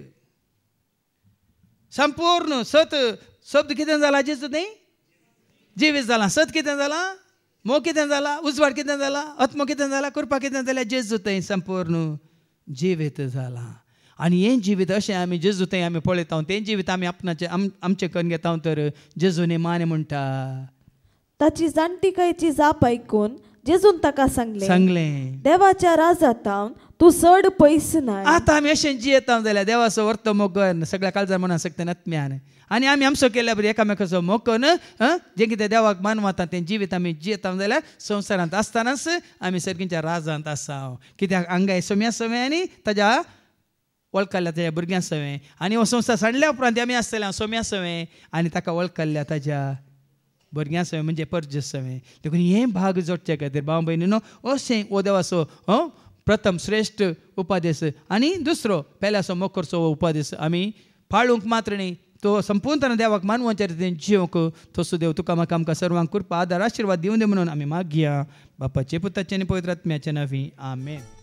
संपूर्ण सत शब्द कितें जाला जेजू न्ही जिवीस झाला सत कितें झाला मो कितें जाला उजवाड कितें जाला अत्मो कितें जाला कृपा कितें जाल्या जेजू थंय संपूर्ण जिवीत जालां आनी हें जिवीत अशें आमी जेजू थंय आमी पळयता तें जिवीत आमी आपणाचें आमचे आमचें घेता तर जेजूने माने म्हणटा ताची जाणटी कांयची जाप आयकून जेजून ताका सांगले सांगले देवाच्या राजात तू चड पयस ना आतां आमी अशें जियेता जाल्यार देवाचो वर्त मोगन सगळ्या काळजार मना सक्त आत्म्यान आणि आम्ही आमचो केल्या बरी एकामेकाचो मोकन जें कितें देवाक मानवता तें जिवीत आमी जियेता जाल्यार संवसारांत आसतनाच आमी सरकींच्या राजांत आसा कित्याक आंगाय सोम्या सवें आनी ताज्या वळखल्या ताज्या भुरग्यां सवें आनी हो संवसार सांडल्या उपरांत आमी आसतले हांव सोम्या सवें आनी ताका वळखल्या ताज्या भुरग्यां सवय म्हणजे परजे सवय देखून हे भाग जोडचे खातीर भाव भयणीनो अशें हो हो प्रथम श्रेश्ठ उपादेश आनी दुसरो पेल्याचो मोखरचो उपादेश आमी पाळूंक मात्र न्ही तो संपूर्ण देवाक मानवच्या रितीन जिवंक तसो देव तुका म्हाका आमकां सर्वांक कृपा आदार आशिर्वाद दिवं दे म्हणून आमी मागया बापाचे पुताचे आनी पवित्रात्म्याचे नवी आमेन